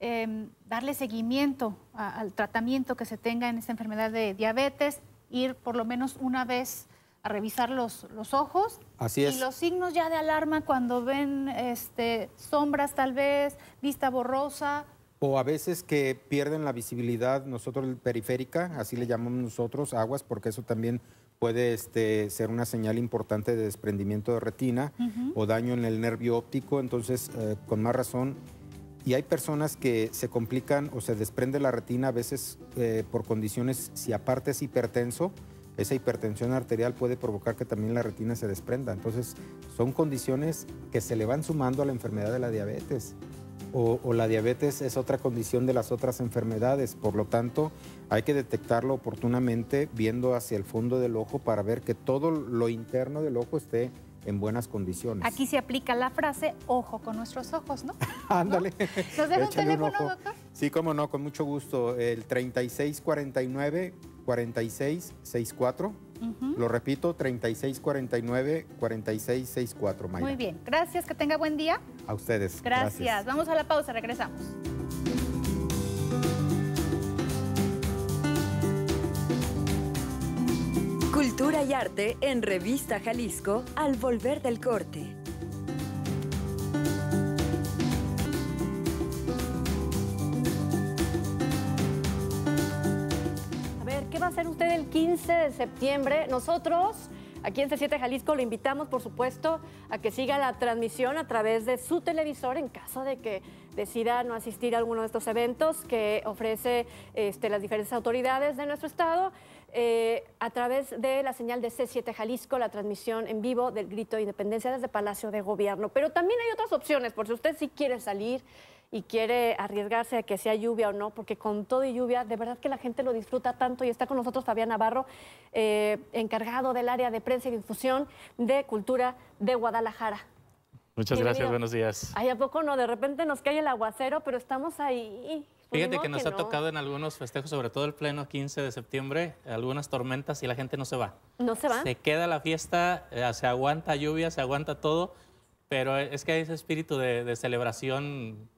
em, darle seguimiento al tratamiento que se tenga en esa enfermedad de diabetes, ir por lo menos una vez a revisar los, los ojos. Así es. Y los signos ya de alarma cuando ven este, sombras tal vez, vista borrosa,
o a veces que pierden la visibilidad nosotros periférica, así le llamamos nosotros aguas, porque eso también puede este, ser una señal importante de desprendimiento de retina o daño en el nervio óptico, entonces eh, con más razón. Y hay personas que se complican o se desprende la retina a veces eh, por condiciones, si aparte es hipertenso, esa hipertensión arterial puede provocar que también la retina se desprenda. Entonces son condiciones que se le van sumando a la enfermedad de la diabetes o, la diabetes es otra condición de las otras enfermedades. Por lo tanto, hay que detectarlo oportunamente viendo hacia el fondo del ojo para ver que todo lo interno del ojo esté en buenas condiciones.
Aquí se aplica la frase ojo con nuestros ojos, ¿no?
Ándale. ¿Nos deja un teléfono, Sí, cómo no, con mucho gusto. El 3649 4664. Lo repito, 3649-4664, Maya. Muy
bien, gracias, que tenga buen día.
A ustedes. gracias.
Vamos a la pausa, regresamos.
Cultura y arte en Revista Jalisco al volver del corte.
usted el 15 de septiembre. Nosotros aquí en C7 Jalisco lo invitamos, por supuesto, a que siga la transmisión a través de su televisor en caso de que decida no asistir a alguno de estos eventos que ofrece este, las diferentes autoridades de nuestro estado. Eh, a través de la señal de C7 Jalisco, la transmisión en vivo del grito de independencia desde Palacio de Gobierno. Pero también hay otras opciones, por si usted sí quiere salir y quiere arriesgarse a que sea lluvia o no, porque con todo y lluvia, de verdad que la gente lo disfruta tanto y está con nosotros Fabián Navarro, eh, encargado del área de prensa y difusión de cultura de Guadalajara.
Muchas gracias, buenos días.
¿Hay ¿a poco no? De repente nos cae el aguacero, pero estamos ahí. Fíjate que nos ha tocado en
algunos festejos, sobre todo el pleno 15 de septiembre, algunas tormentas y la gente no se va. No se va. Se queda la fiesta, eh, se aguanta lluvia, se aguanta todo, pero es que hay ese espíritu de celebración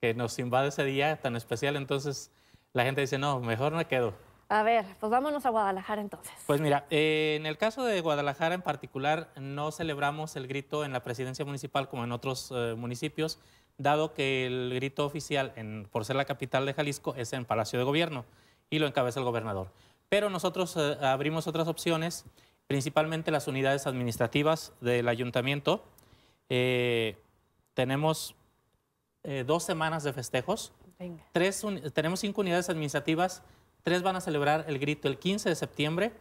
que nos invade ese día tan especial, entonces la gente dice, no, mejor me quedo.
A ver, pues vámonos a Guadalajara entonces. Pues mira,
eh, en el caso de Guadalajara en particular, no celebramos el grito en la presidencia municipal como en otros eh, municipios, dado que el grito oficial, por ser la capital de Jalisco, es en Palacio de Gobierno y lo encabeza el gobernador. Pero nosotros eh, abrimos otras opciones, principalmente las unidades administrativas del ayuntamiento. tenemos eh, dos semanas de festejos. Tres tenemos cinco unidades administrativas, tres van a celebrar el grito el 15 de septiembre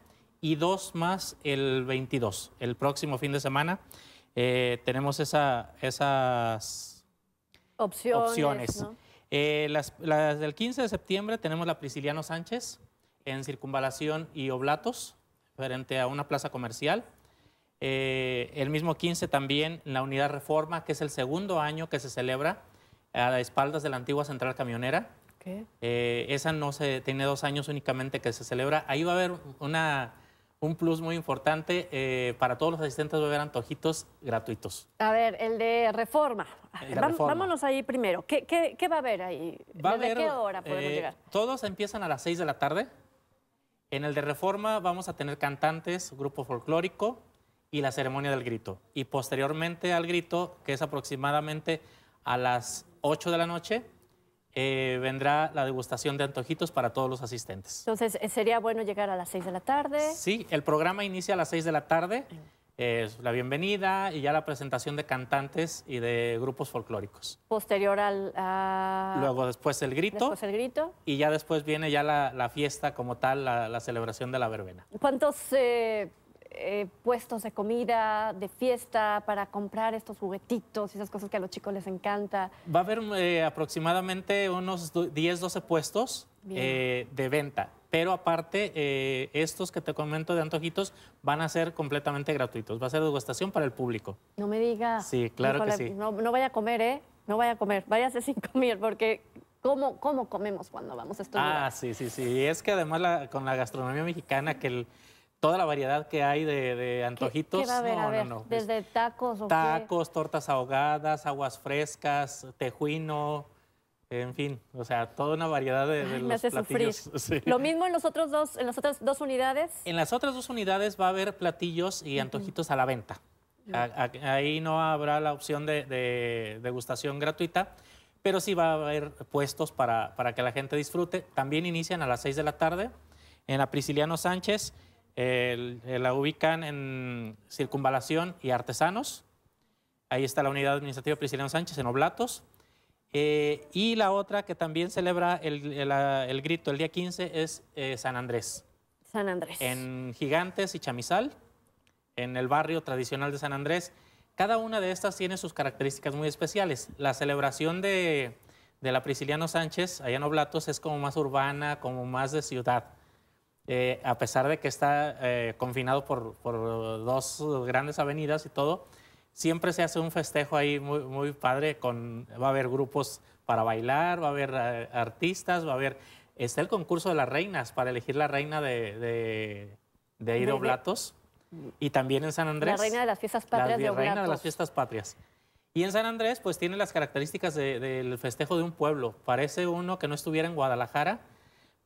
y dos más el 22, el próximo fin de semana. Eh, tenemos esa, esas
opciones.
Eh, las, del 15 de septiembre tenemos la Prisciliano Sánchez en Circunvalación y Oblatos, frente a una plaza comercial. el mismo 15 también la Unidad Reforma, que es el segundo año que se celebra a espaldas de la antigua central camionera. Eh, esa no se tiene dos años únicamente que se celebra. Ahí va a haber una, un plus muy importante. Eh, para todos los asistentes va a haber antojitos gratuitos.
A ver, el de reforma. Vámonos ahí primero. ¿Qué, va a haber ahí? qué hora podemos eh, llegar?
Todos empiezan a las seis de la tarde. En el de reforma vamos a tener cantantes, grupo folclórico y la ceremonia del grito. Y posteriormente al grito, que es aproximadamente a las 8 de la noche, eh, vendrá la degustación de antojitos para todos los asistentes.
Entonces, eh, ¿sería bueno llegar a las 6 de la tarde?
Sí, el programa inicia a las 6 de la tarde, la bienvenida y ya la presentación de cantantes y de grupos folclóricos.
Posterior al... A...
Luego después el grito. Después el grito. Y ya después viene ya la, fiesta como tal, la, celebración de la verbena.
¿Cuántos... Eh, eh, puestos de comida, de fiesta, para comprar estos juguetitos y esas cosas que a los chicos les encanta.
Va a haber eh, aproximadamente unos 10, 12 puestos eh, de venta. Pero aparte, estos que te comento de antojitos van a ser completamente gratuitos. Va a ser degustación para el público.
No me digas. Sí, claro que sí. No, no vaya a comer, ¿eh? No vaya a comer. Váyase sin comer porque ¿Cómo, comemos cuando vamos a estudiar? Ah,
sí, sí, sí. Y es que además con la gastronomía mexicana, que el, toda la variedad que hay de, antojitos. No, no,
Desde tacos Tacos,
tortas ahogadas, aguas frescas, tejuino. En fin, o sea, toda una variedad de, me hace platillos. Sufrir. Lo
mismo en los otros dos, en las otras dos unidades.
En las otras dos unidades va a haber platillos y antojitos a la venta. ahí no habrá la opción de, degustación gratuita, pero sí va a haber puestos para, para que la gente disfrute. También inician a las 6 de la tarde en la Prisciliano Sánchez eh, la ubican en Circunvalación y Artesanos. Ahí está la unidad administrativa Prisciliano Sánchez en Oblatos. Eh, y la otra que también celebra el, grito el día 15 es eh, San Andrés. San Andrés. En Gigantes y Chamizal, en el barrio tradicional de San Andrés. Cada una de estas tiene sus características muy especiales. La celebración de, de la Prisciliano Sánchez, allá en Oblatos, es como más urbana, como más de ciudad eh, a pesar de que está eh, confinado por, dos grandes avenidas y todo, siempre se hace un festejo ahí muy, padre, con, va a haber grupos para bailar, va a haber eh, artistas, va a haber... Está el concurso de las reinas para elegir la reina de, de, de, y también en San Andrés. La reina de las fiestas patrias de Oblatos. reina de las fiestas patrias. Y en San Andrés, pues tiene las características del festejo de un pueblo. Parece uno que no estuviera en Guadalajara,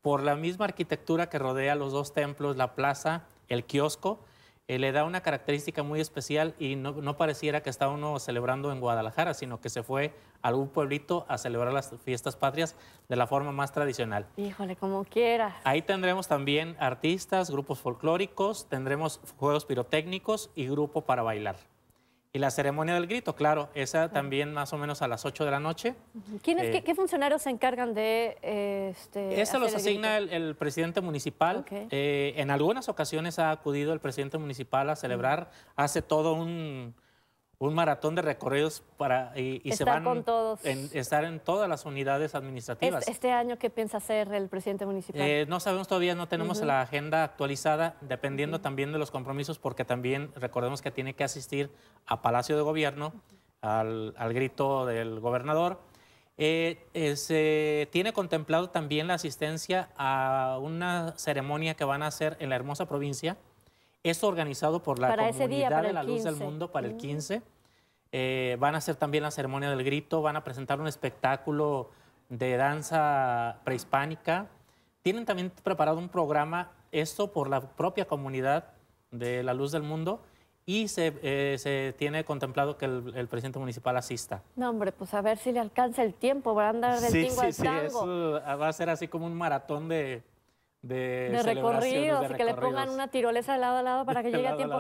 por la misma arquitectura que rodea los dos templos, la plaza, el kiosco, eh, le da una característica muy especial y no, pareciera que está uno celebrando en Guadalajara, sino que se fue a algún pueblito a celebrar las fiestas patrias de la forma más tradicional.
Híjole, como quiera.
Ahí tendremos también artistas, grupos folclóricos, tendremos juegos pirotécnicos y grupo para bailar. Y la ceremonia del grito, claro, esa también más o menos a las 8 de la noche.
Eh, qué, funcionarios se encargan de... este, Eso los asigna
el, presidente municipal. Eh, en algunas ocasiones ha acudido el presidente municipal a celebrar, hace todo un un maratón de recorridos para y, se van con estar en todas las unidades administrativas. Este,
¿Este año qué piensa hacer el presidente municipal? Eh,
no sabemos todavía, no tenemos la agenda actualizada, dependiendo también de los compromisos, porque también recordemos que tiene que asistir a Palacio de Gobierno, al, grito del gobernador. Eh, eh, se tiene contemplado también la asistencia a una ceremonia que van a hacer en la hermosa provincia. Es organizado por la Comunidad de la Luz del Mundo para el 15 eh, van a hacer también la ceremonia del grito, van a presentar un espectáculo de danza prehispánica. Tienen también preparado un programa, esto por la propia comunidad de La Luz del Mundo, y se, eh, se tiene contemplado que el, presidente municipal asista.
No, hombre, pues a ver si le alcanza el tiempo, va a andar del sí, sí, al Sí,
va a ser así como un maratón de, de, recorridos que le pongan una
tirolesa de lado a lado para que llegue a tiempo.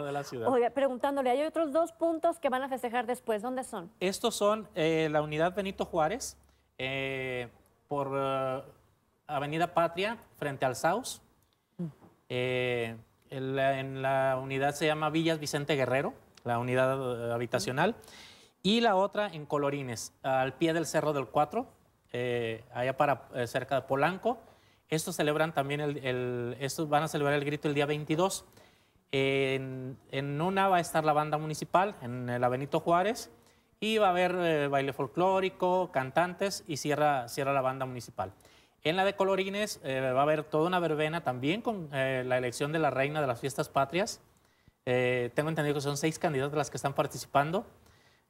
preguntándole, hay otros dos puntos que van a festejar después, ¿dónde son?
Estos son eh, la unidad Benito Juárez, eh, por eh, Avenida Patria, frente al Saus. Mm. en, la, unidad se llama Villas Vicente Guerrero, la unidad habitacional. Mm. Y la otra en Colorines, al pie del Cerro del Cuatro, allá para cerca de Polanco estos celebran también el, estos van a celebrar el grito el día 22. En, en, una va a estar la banda municipal, en el Benito Juárez, y va a haber eh, baile folclórico, cantantes y cierra, cierra la banda municipal. En la de Colorines eh, va a haber toda una verbena también con eh, la elección de la reina de las fiestas patrias. tengo entendido que son seis candidatas las que están participando.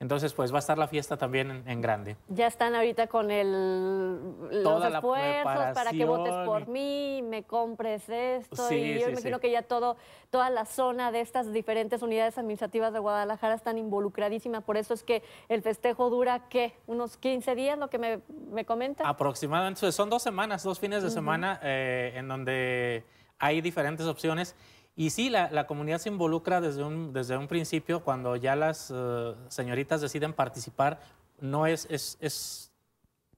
Entonces, pues va a estar la fiesta también en, grande.
Ya están ahorita con el, los esfuerzos para que votes por mí, me compres esto. y yo me imagino que ya todo, toda la zona de estas diferentes unidades administrativas de Guadalajara están involucradísimas. Por eso es que el festejo dura, ¿qué? ¿Unos 15 días, lo que me, me
Aproximadamente. Son dos semanas, dos fines de semana eh, en donde hay diferentes opciones. Y sí, la, la, comunidad se involucra desde un, desde un principio cuando ya las eh, señoritas deciden participar. No es, es,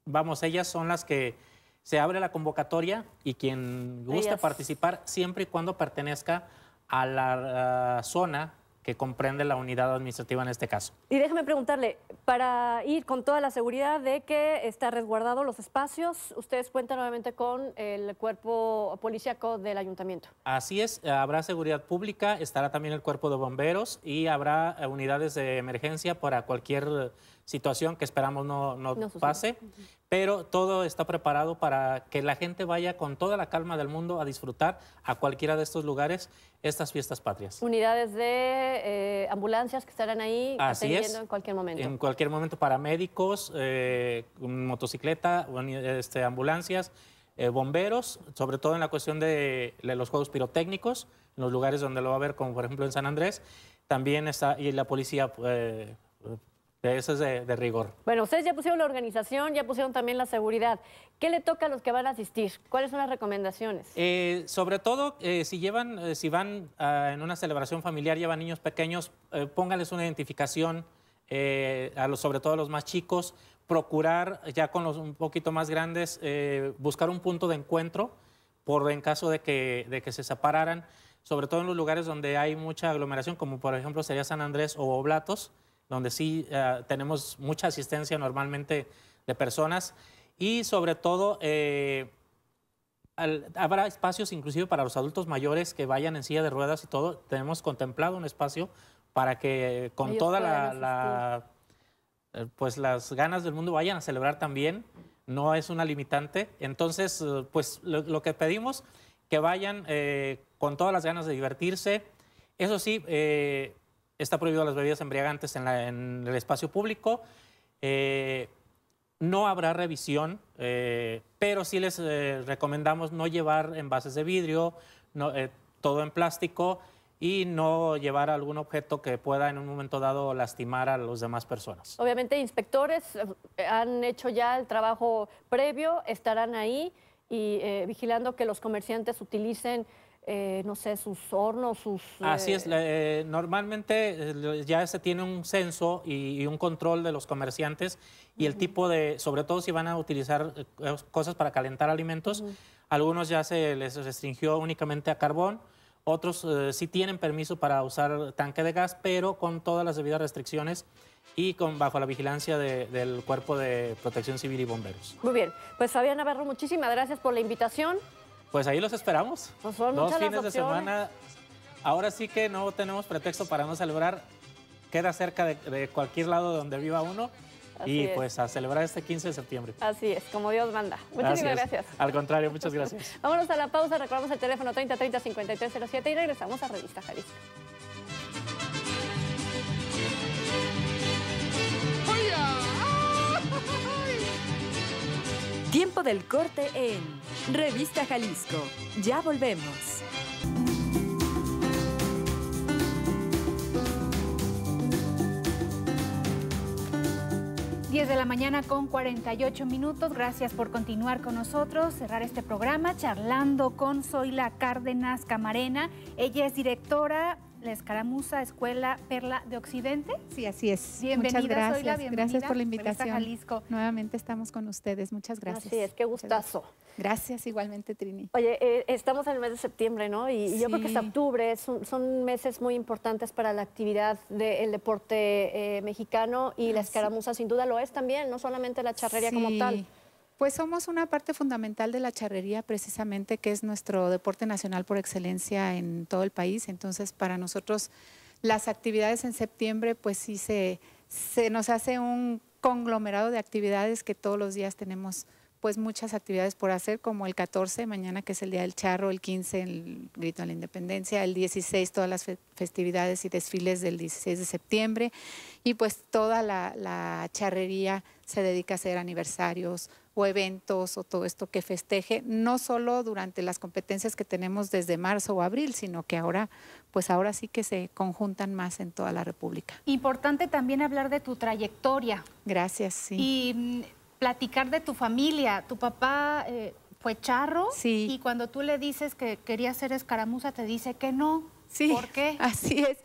vamos, ellas son las que se abre la convocatoria y quien gusta participar siempre y cuando pertenezca a la zona que comprende la unidad administrativa en este caso.
Y déjame preguntarle, para ir con toda la seguridad de que está resguardados los espacios, ustedes cuentan nuevamente con el cuerpo policíaco del ayuntamiento.
Así es, habrá seguridad pública, estará también el cuerpo de bomberos y habrá eh, unidades de emergencia para cualquier situación que esperamos no, no, pase, pero todo está preparado para que la gente vaya con toda la calma del mundo a disfrutar a cualquiera de estos lugares estas fiestas patrias.
Unidades de eh, ambulancias que estarán ahí en cualquier momento. En
cualquier momento para médicos, eh, motocicleta, este, ambulancias. Eh, bomberos, sobre todo en la cuestión de, los juegos pirotécnicos, en los lugares donde lo va a haber, como por ejemplo en San Andrés, también está y la policía eh, eso es de, rigor.
Bueno, ustedes ya pusieron la organización, ya pusieron también la seguridad. ¿Qué le toca a los que van a asistir? ¿Cuáles son las recomendaciones?
Eh, sobre todo, eh, si llevan, eh, si van ah, en una celebración familiar, llevan niños pequeños, pónganles una identificación, a los, sobre todo a los más chicos, procurar ya con los un poquito más grandes, buscar un punto de encuentro por en caso de que, de que se separaran, sobre todo en los lugares donde hay mucha aglomeración, como por ejemplo sería San Andrés o Oblatos donde sí eh, tenemos mucha asistencia normalmente de personas y sobre todo eh, habrá espacios inclusive para los adultos mayores que vayan en silla de ruedas y todo. Tenemos contemplado un espacio para que con todas la, eh, pues las ganas del mundo vayan a celebrar también. No es una limitante. Entonces, pues lo, lo, que pedimos que vayan con todas las ganas de divertirse. Eso sí, está prohibido las bebidas embriagantes en, el espacio público. Eh, no habrá revisión, eh, pero sí les eh, recomendamos no llevar envases de vidrio, no, todo en plástico y no llevar algún objeto que pueda en un momento dado lastimar a las demás personas.
Obviamente, inspectores han hecho ya el trabajo previo, estarán ahí y vigilando que los comerciantes utilicen eh, no sé, sus hornos, sus...
Así es, eh, eh, normalmente ya se tiene un censo y, un control de los comerciantes y el tipo de, sobre todo si van a utilizar cosas para calentar alimentos, algunos ya se les restringió únicamente a carbón, otros sí tienen permiso para usar tanque de gas, pero con todas las debidas restricciones y con, bajo la vigilancia del Cuerpo de Protección Civil y Bomberos.
Muy bien, pues Fabián Navarro, muchísimas gracias por la invitación.
Pues ahí los esperamos. Pues Dos fines de semana. Ahora sí que no tenemos pretexto para no celebrar. Queda cerca de, cualquier lado donde viva uno. y pues a celebrar este 15 de septiembre.
Así es, como Dios manda. Muchísimas gracias.
Al contrario, muchas gracias.
Vámonos a la pausa, recordamos el teléfono 30 30 53 y regresamos a Revista
Jalisco. Tiempo del corte en Revista Jalisco. Ya volvemos.
10 de la mañana con 48 minutos. Gracias por continuar con nosotros. Cerrar este programa charlando con Zoila Cárdenas Camarena. Ella es directora la escaramuza escuela Perla de Occidente. Sí, así es. Bienvenida, muchas gracias. Soy la bienvenida. Gracias por la invitación.
Nuevamente estamos con ustedes. Muchas gracias. Así es, qué gustazo. Gracias igualmente, Trini.
Oye, eh, estamos en el mes de septiembre, ¿no? Y, yo creo que es octubre son, meses muy importantes para la actividad del deporte eh, mexicano y la escaramuza sin duda lo es también, no solamente la charrería como tal.
Pues somos una parte fundamental de la charrería, precisamente, que es nuestro deporte nacional por excelencia en todo el país. Entonces, para nosotros, las actividades en septiembre, pues sí se, nos hace un conglomerado de actividades que todos los días tenemos pues muchas actividades por hacer, como el 14, mañana que es el Día del Charro, el 15, el Grito de la Independencia, el 16, todas las festividades y desfiles del 16 de septiembre, y pues toda la charrería se dedica a hacer aniversarios, o eventos o todo esto que festeje, no solo durante las competencias que tenemos desde marzo o abril, sino que ahora, pues ahora sí que se conjuntan más en toda la República.
Importante también hablar de tu trayectoria.
Gracias, sí. Y
mm, platicar de tu familia. Tu papá eh, fue charro sí. y cuando tú le dices que quería ser escaramuza, te dice que no. Sí,
¿Por qué? Así es.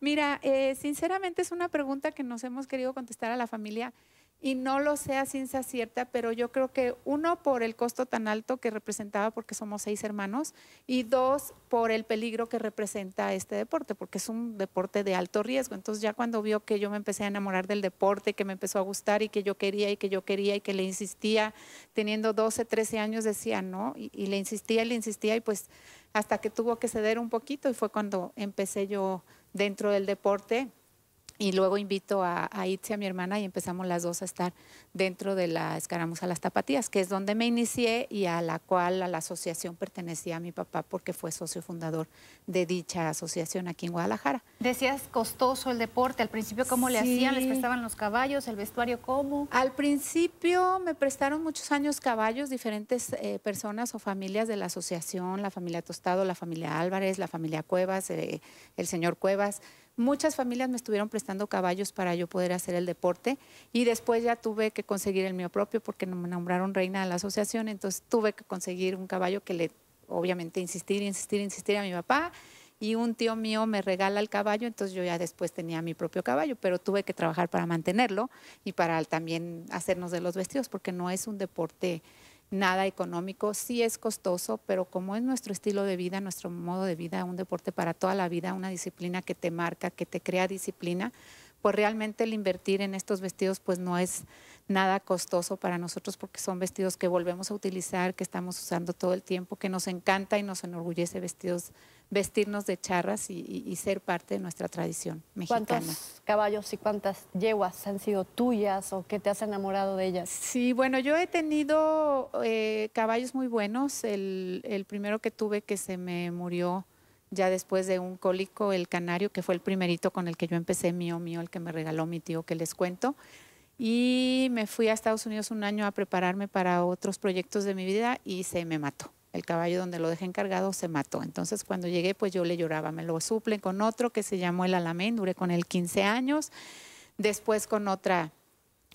Mira, eh, sinceramente es una pregunta que nos hemos querido contestar a la familia y no lo sea a ciencia cierta, pero yo creo que uno por el costo tan alto que representaba porque somos seis hermanos y dos por el peligro que representa este deporte, porque es un deporte de alto riesgo. Entonces ya cuando vio que yo me empecé a enamorar del deporte, que me empezó a gustar y que yo quería y que yo quería y que le insistía, teniendo 12, 13 años decía no, y, le insistía le insistía y pues hasta que tuvo que ceder un poquito y fue cuando empecé yo dentro del deporte y luego invito a, a Itzi, a mi hermana, y empezamos las dos a estar dentro de la escaramuza Las Tapatías, que es donde me inicié y a la cual la asociación pertenecía a mi papá porque fue socio fundador de dicha asociación aquí en Guadalajara. Decías costoso el deporte, al principio cómo le hacían, les prestaban los caballos, el vestuario cómo. Al principio me prestaron muchos años caballos, diferentes eh, personas o familias de la asociación, la familia Tostado, la familia Álvarez, la familia Cuevas, eh, el señor Cuevas Muchas familias me estuvieron prestando caballos para yo poder hacer el deporte y después ya tuve que conseguir el mío propio porque me nombraron reina de la asociación, entonces tuve que conseguir un caballo que le, obviamente, insistir, insistir, insistir a mi papá y un tío mío me regala el caballo, entonces yo ya después tenía mi propio caballo, pero tuve que trabajar para mantenerlo y para también hacernos de los vestidos, porque no es un deporte nada económico. Sí es costoso, pero como es nuestro estilo de vida, nuestro modo de vida, un deporte para toda la vida, una disciplina que te marca, que te crea disciplina, pues realmente el invertir en estos vestidos pues no es nada costoso para nosotros porque son vestidos que volvemos a utilizar, que estamos usando todo el tiempo, que nos encanta y nos enorgullece vestidos, vestirnos de charras y, ser parte de nuestra tradición mexicana. ¿Cuántos
caballos y cuántas yeguas han sido tuyas o que te has enamorado de ellas? Sí,
bueno, yo he tenido eh, caballos muy buenos. El, el primero que tuve que se me murió ya después de un cólico, el canario, que fue el primerito con el que yo empecé, mío, mío, el que me regaló mi tío, que les cuento. Y me fui a Estados Unidos un año a prepararme para otros proyectos de mi vida y se me mató. El caballo donde lo dejé encargado se mató. Entonces cuando llegué, pues yo le lloraba. Me lo suplen con otro que se llamó el Alamén, duré con él 15 años. Después con otra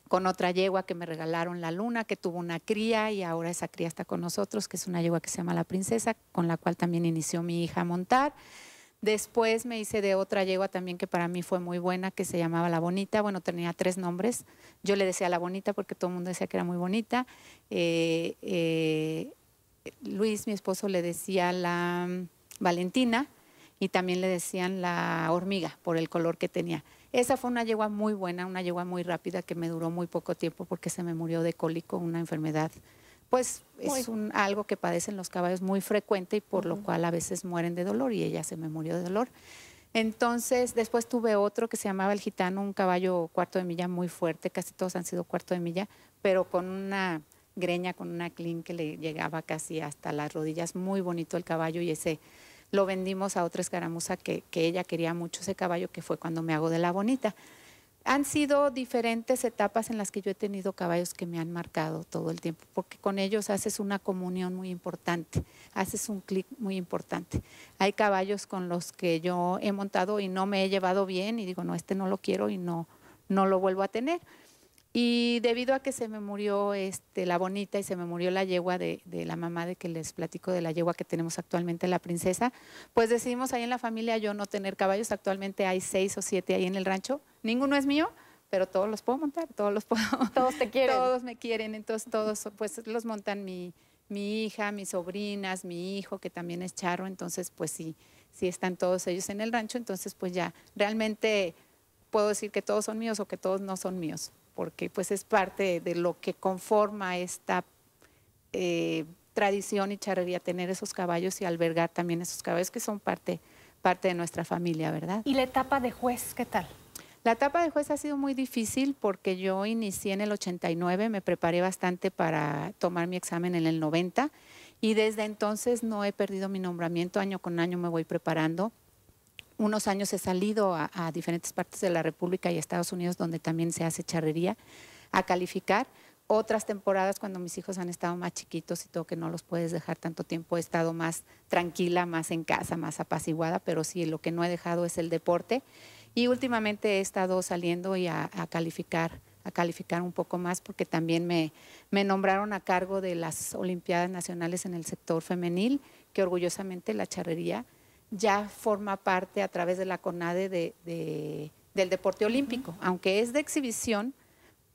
con otra yegua que me regalaron la luna, que tuvo una cría y ahora esa cría está con nosotros, que es una yegua que se llama la princesa, con la cual también inició mi hija a montar. Después me hice de otra yegua también que para mí fue muy buena, que se llamaba La Bonita. Bueno, tenía tres nombres. Yo le decía La Bonita porque todo el mundo decía que era muy bonita. Eh, eh, Luis, mi esposo, le decía La Valentina y también le decían La Hormiga por el color que tenía. Esa fue una yegua muy buena, una yegua muy rápida que me duró muy poco tiempo porque se me murió de cólico, una enfermedad pues es un, algo que padecen los caballos muy frecuente y por lo cual a veces mueren de dolor y ella se me murió de dolor. Entonces, después tuve otro que se llamaba el gitano, un caballo cuarto de milla muy fuerte, casi todos han sido cuarto de milla, pero con una greña, con una clean que le llegaba casi hasta las rodillas, muy bonito el caballo y ese lo vendimos a otra escaramuza que, que ella quería mucho ese caballo, que fue cuando me hago de la bonita han sido diferentes etapas en las que yo he tenido caballos que me han marcado todo el tiempo, porque con ellos haces una comunión muy importante, haces un clic muy importante. Hay caballos con los que yo he montado y no me he llevado bien y digo, no, este no lo quiero y no, no lo vuelvo a tener. Y debido a que se me murió este, la bonita y se me murió la yegua de, la mamá de que les platico de la yegua que tenemos actualmente, la princesa, pues decidimos ahí en la familia yo no tener caballos. Actualmente hay seis o siete ahí en el rancho. Ninguno es mío, pero todos los puedo montar, todos los puedo. Todos te quieren. Todos me quieren, entonces todos pues los montan mi, mi hija, mis sobrinas, mi hijo, que también es charro, entonces pues sí, sí están todos ellos en el rancho, entonces pues ya realmente puedo decir que todos son míos o que todos no son míos porque pues es parte de lo que conforma esta eh, tradición y charrería, tener esos caballos y albergar también esos caballos que son parte, parte de nuestra familia, ¿verdad? ¿Y la etapa de juez, qué tal? La etapa de juez ha sido muy difícil porque yo inicié en el 89, me preparé bastante para tomar mi examen en el 90 y desde entonces no he perdido mi nombramiento, año con año me voy preparando unos años he salido a, diferentes partes de la República y Estados Unidos donde también se hace charrería a calificar. Otras temporadas cuando mis hijos han estado más chiquitos y todo que no los puedes dejar tanto tiempo, he estado más tranquila, más en casa, más apaciguada, pero sí, lo que no he dejado es el deporte. Y últimamente he estado saliendo y a, calificar a calificar un poco más porque también me nombraron a cargo de las Olimpiadas Nacionales en el sector femenil, que orgullosamente la charrería ya forma parte a través de la CONADE del deporte olímpico, aunque es de exhibición,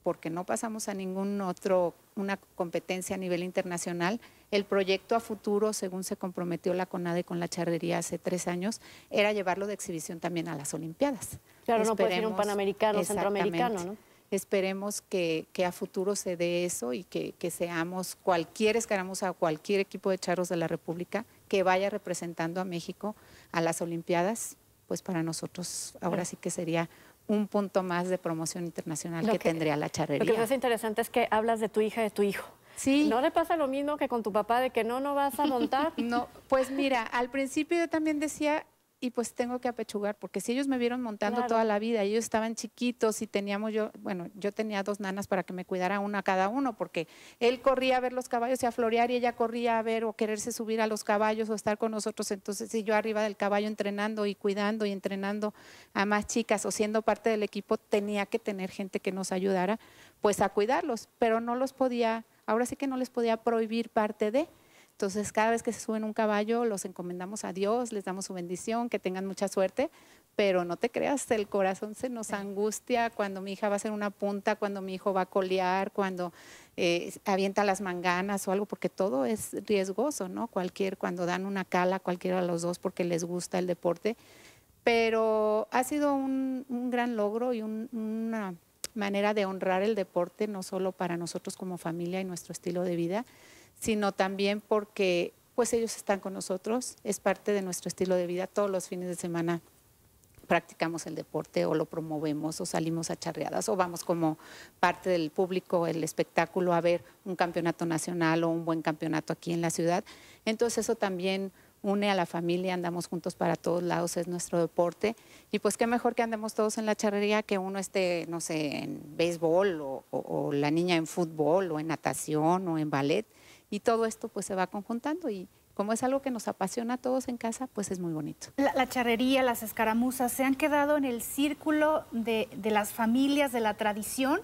porque no pasamos a ningún otro, una competencia a nivel internacional. El proyecto a futuro, según se comprometió la CONADE con la charrería hace tres años, era llevarlo de exhibición también a las Olimpiadas. Claro, no puede ser un panamericano, centroamericano, ¿no? Esperemos que, a futuro se dé eso y que, que seamos cualquier a cualquier equipo de charros de la República, que vaya representando a México a las Olimpiadas, pues para nosotros ahora sí que sería un punto más de promoción internacional que, tendría la charrería. Lo que es
interesante es que hablas de tu hija y de tu hijo. Sí. ¿No le pasa lo mismo que con tu papá de que
no, no vas a montar? no, pues mira, al principio yo también decía, y pues tengo que apechugar, porque si ellos me vieron montando toda la vida, ellos estaban chiquitos y teníamos yo, bueno, yo tenía dos nanas para que me cuidara una cada uno, porque él corría a ver los caballos y a florear y ella corría a ver o quererse subir a los caballos o estar con nosotros, entonces si yo arriba del caballo entrenando y cuidando y entrenando a más chicas o siendo parte del equipo, tenía que tener gente que nos ayudara pues a cuidarlos, pero no los podía, ahora sí que no les podía prohibir parte de... Entonces, cada vez que se suben un caballo, los encomendamos a Dios, les damos su bendición, que tengan mucha suerte, pero no te creas, el corazón se nos angustia cuando mi hija va a hacer una punta, cuando mi hijo va a colear, cuando eh, avienta las manganas o algo, porque todo es riesgoso, ¿no? Cualquier, cuando dan una cala, cualquiera de los dos, porque les gusta el deporte. Pero ha sido un, gran logro y una manera de honrar el deporte, no solo para nosotros como familia y nuestro estilo de vida, sino también porque pues ellos están con nosotros, es parte de nuestro estilo de vida. Todos los fines de semana practicamos el deporte o lo promovemos o salimos a charreadas o vamos como parte del público, el espectáculo, a ver un campeonato nacional o un buen campeonato aquí en la ciudad. Entonces eso también une a la familia, andamos juntos para todos lados, es nuestro deporte. Y pues qué mejor que andemos todos en la charrería que uno esté, no sé, en béisbol o la niña en fútbol o en natación o en ballet. Y todo esto pues se va conjuntando y como es algo que nos apasiona a todos en casa, pues es muy bonito.
La, charrería, las escaramuzas, ¿se han quedado en el círculo de, las familias, de la tradición?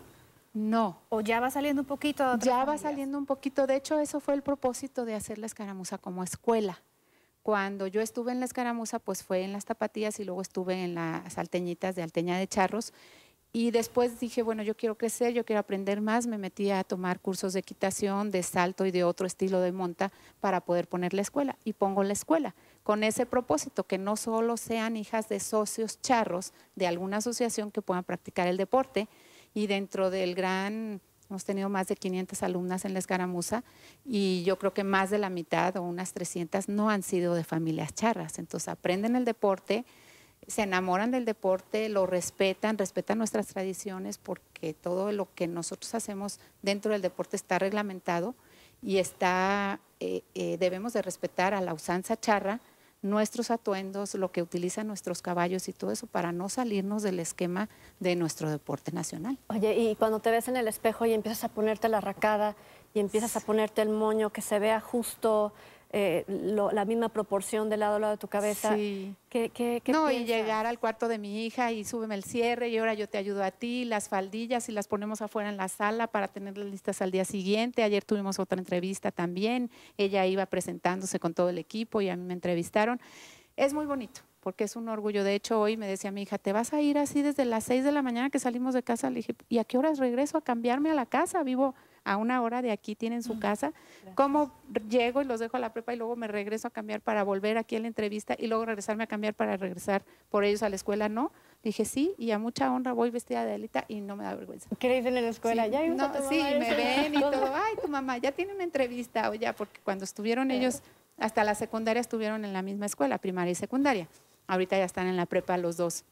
No. ¿O ya va saliendo un poquito? ya va
saliendo un poquito. De hecho, eso fue el propósito de hacer la escaramuza como escuela. Cuando yo estuve en la escaramuza, pues fue en las tapatías y luego estuve en las alteñitas de Alteña de Charros y después dije, bueno, yo quiero crecer, yo quiero aprender más. Me metí a tomar cursos de equitación, de salto y de otro estilo de monta para poder poner la escuela. Y pongo la escuela con ese propósito, que no solo sean hijas de socios charros de alguna asociación que puedan practicar el deporte. Y dentro del gran, hemos tenido más de 500 alumnas en la escaramuza y yo creo que más de la mitad o unas 300 no han sido de familias charras. Entonces aprenden el deporte se enamoran del deporte, lo respetan, respetan nuestras tradiciones porque todo lo que nosotros hacemos dentro del deporte está reglamentado y está, eh, eh, debemos de respetar a la usanza charra, nuestros atuendos, lo que utilizan nuestros caballos y todo eso para no salirnos del esquema de nuestro deporte nacional. Oye, y cuando te
ves en el espejo y empiezas a ponerte la racada y empiezas a ponerte el moño que se vea justo,
eh, la misma proporción del lado a lado de tu cabeza. Sí. no, y llegar al cuarto de mi hija y súbeme el cierre y ahora yo te ayudo a ti, las faldillas y las ponemos afuera en la sala para tenerlas listas al día siguiente. Ayer tuvimos otra entrevista también, ella iba presentándose con todo el equipo y a mí me entrevistaron. Es muy bonito porque es un orgullo. De hecho, hoy me decía mi hija, ¿te vas a ir así desde las 6 de la mañana que salimos de casa? Le dije, ¿y a qué horas regreso a cambiarme a la casa? Vivo a una hora de aquí, tienen su casa. ¿Cómo llego y los dejo a la prepa y luego me regreso a cambiar para volver aquí a la entrevista y luego regresarme a cambiar para regresar por ellos a la escuela? No. Dije sí y a mucha honra voy vestida de Alita y no me da vergüenza. ¿Qué le dicen en la escuela? Ya Sí, me ven y todo. Ay, tu mamá ya tiene una entrevista o ya, porque cuando estuvieron ellos, hasta la secundaria estuvieron en la misma escuela, primaria y secundaria. Ahorita ya están en la prepa los dos,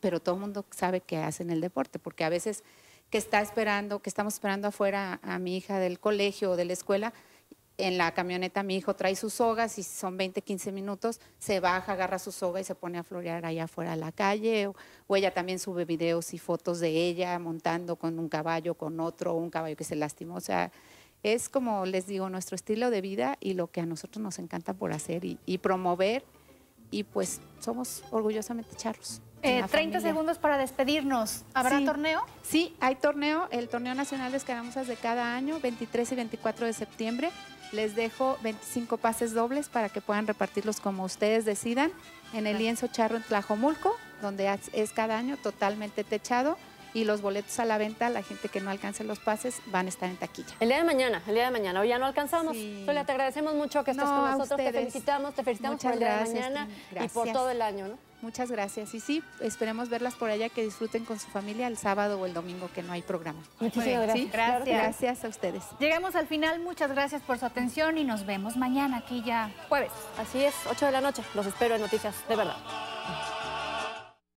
pero todo el mundo sabe que hacen el deporte, porque a veces que está esperando, que estamos esperando afuera a mi hija del colegio o de la escuela, en la camioneta mi hijo trae sus sogas y son 20, 15 minutos, se baja, agarra su soga y se pone a florear allá afuera a la calle. O, ella también sube videos y fotos de ella montando con un caballo, con otro, un caballo que se lastimó. O sea, es como les digo, nuestro estilo de vida y lo que a nosotros nos encanta por hacer y promover y pues somos orgullosamente charros. Eh, 30 segundos para despedirnos. ¿Habrá torneo? Sí, hay torneo, el Torneo Nacional de Escaramuzas de cada año, 23 y 24 de septiembre. Les dejo 25 pases dobles para que puedan repartirlos como ustedes decidan en el lienzo charro en Tlajomulco, donde es cada año totalmente techado y los boletos a la venta, la gente que no alcance los pases van a estar en taquilla. El
día de mañana, el día de mañana, hoy ya no alcanzamos. Sí. le te agradecemos
mucho que estés con nosotros, te felicitamos, te felicitamos por el día de mañana y por todo el año, Muchas gracias. Y sí, esperemos verlas por allá, que disfruten con su familia el sábado o el domingo, que no hay programa. Muchísimas gracias. Gracias. gracias
a ustedes.
Llegamos al final. Muchas gracias por su atención y nos vemos
mañana aquí ya jueves. Así es, 8 de la noche. Los espero en Noticias de Verdad.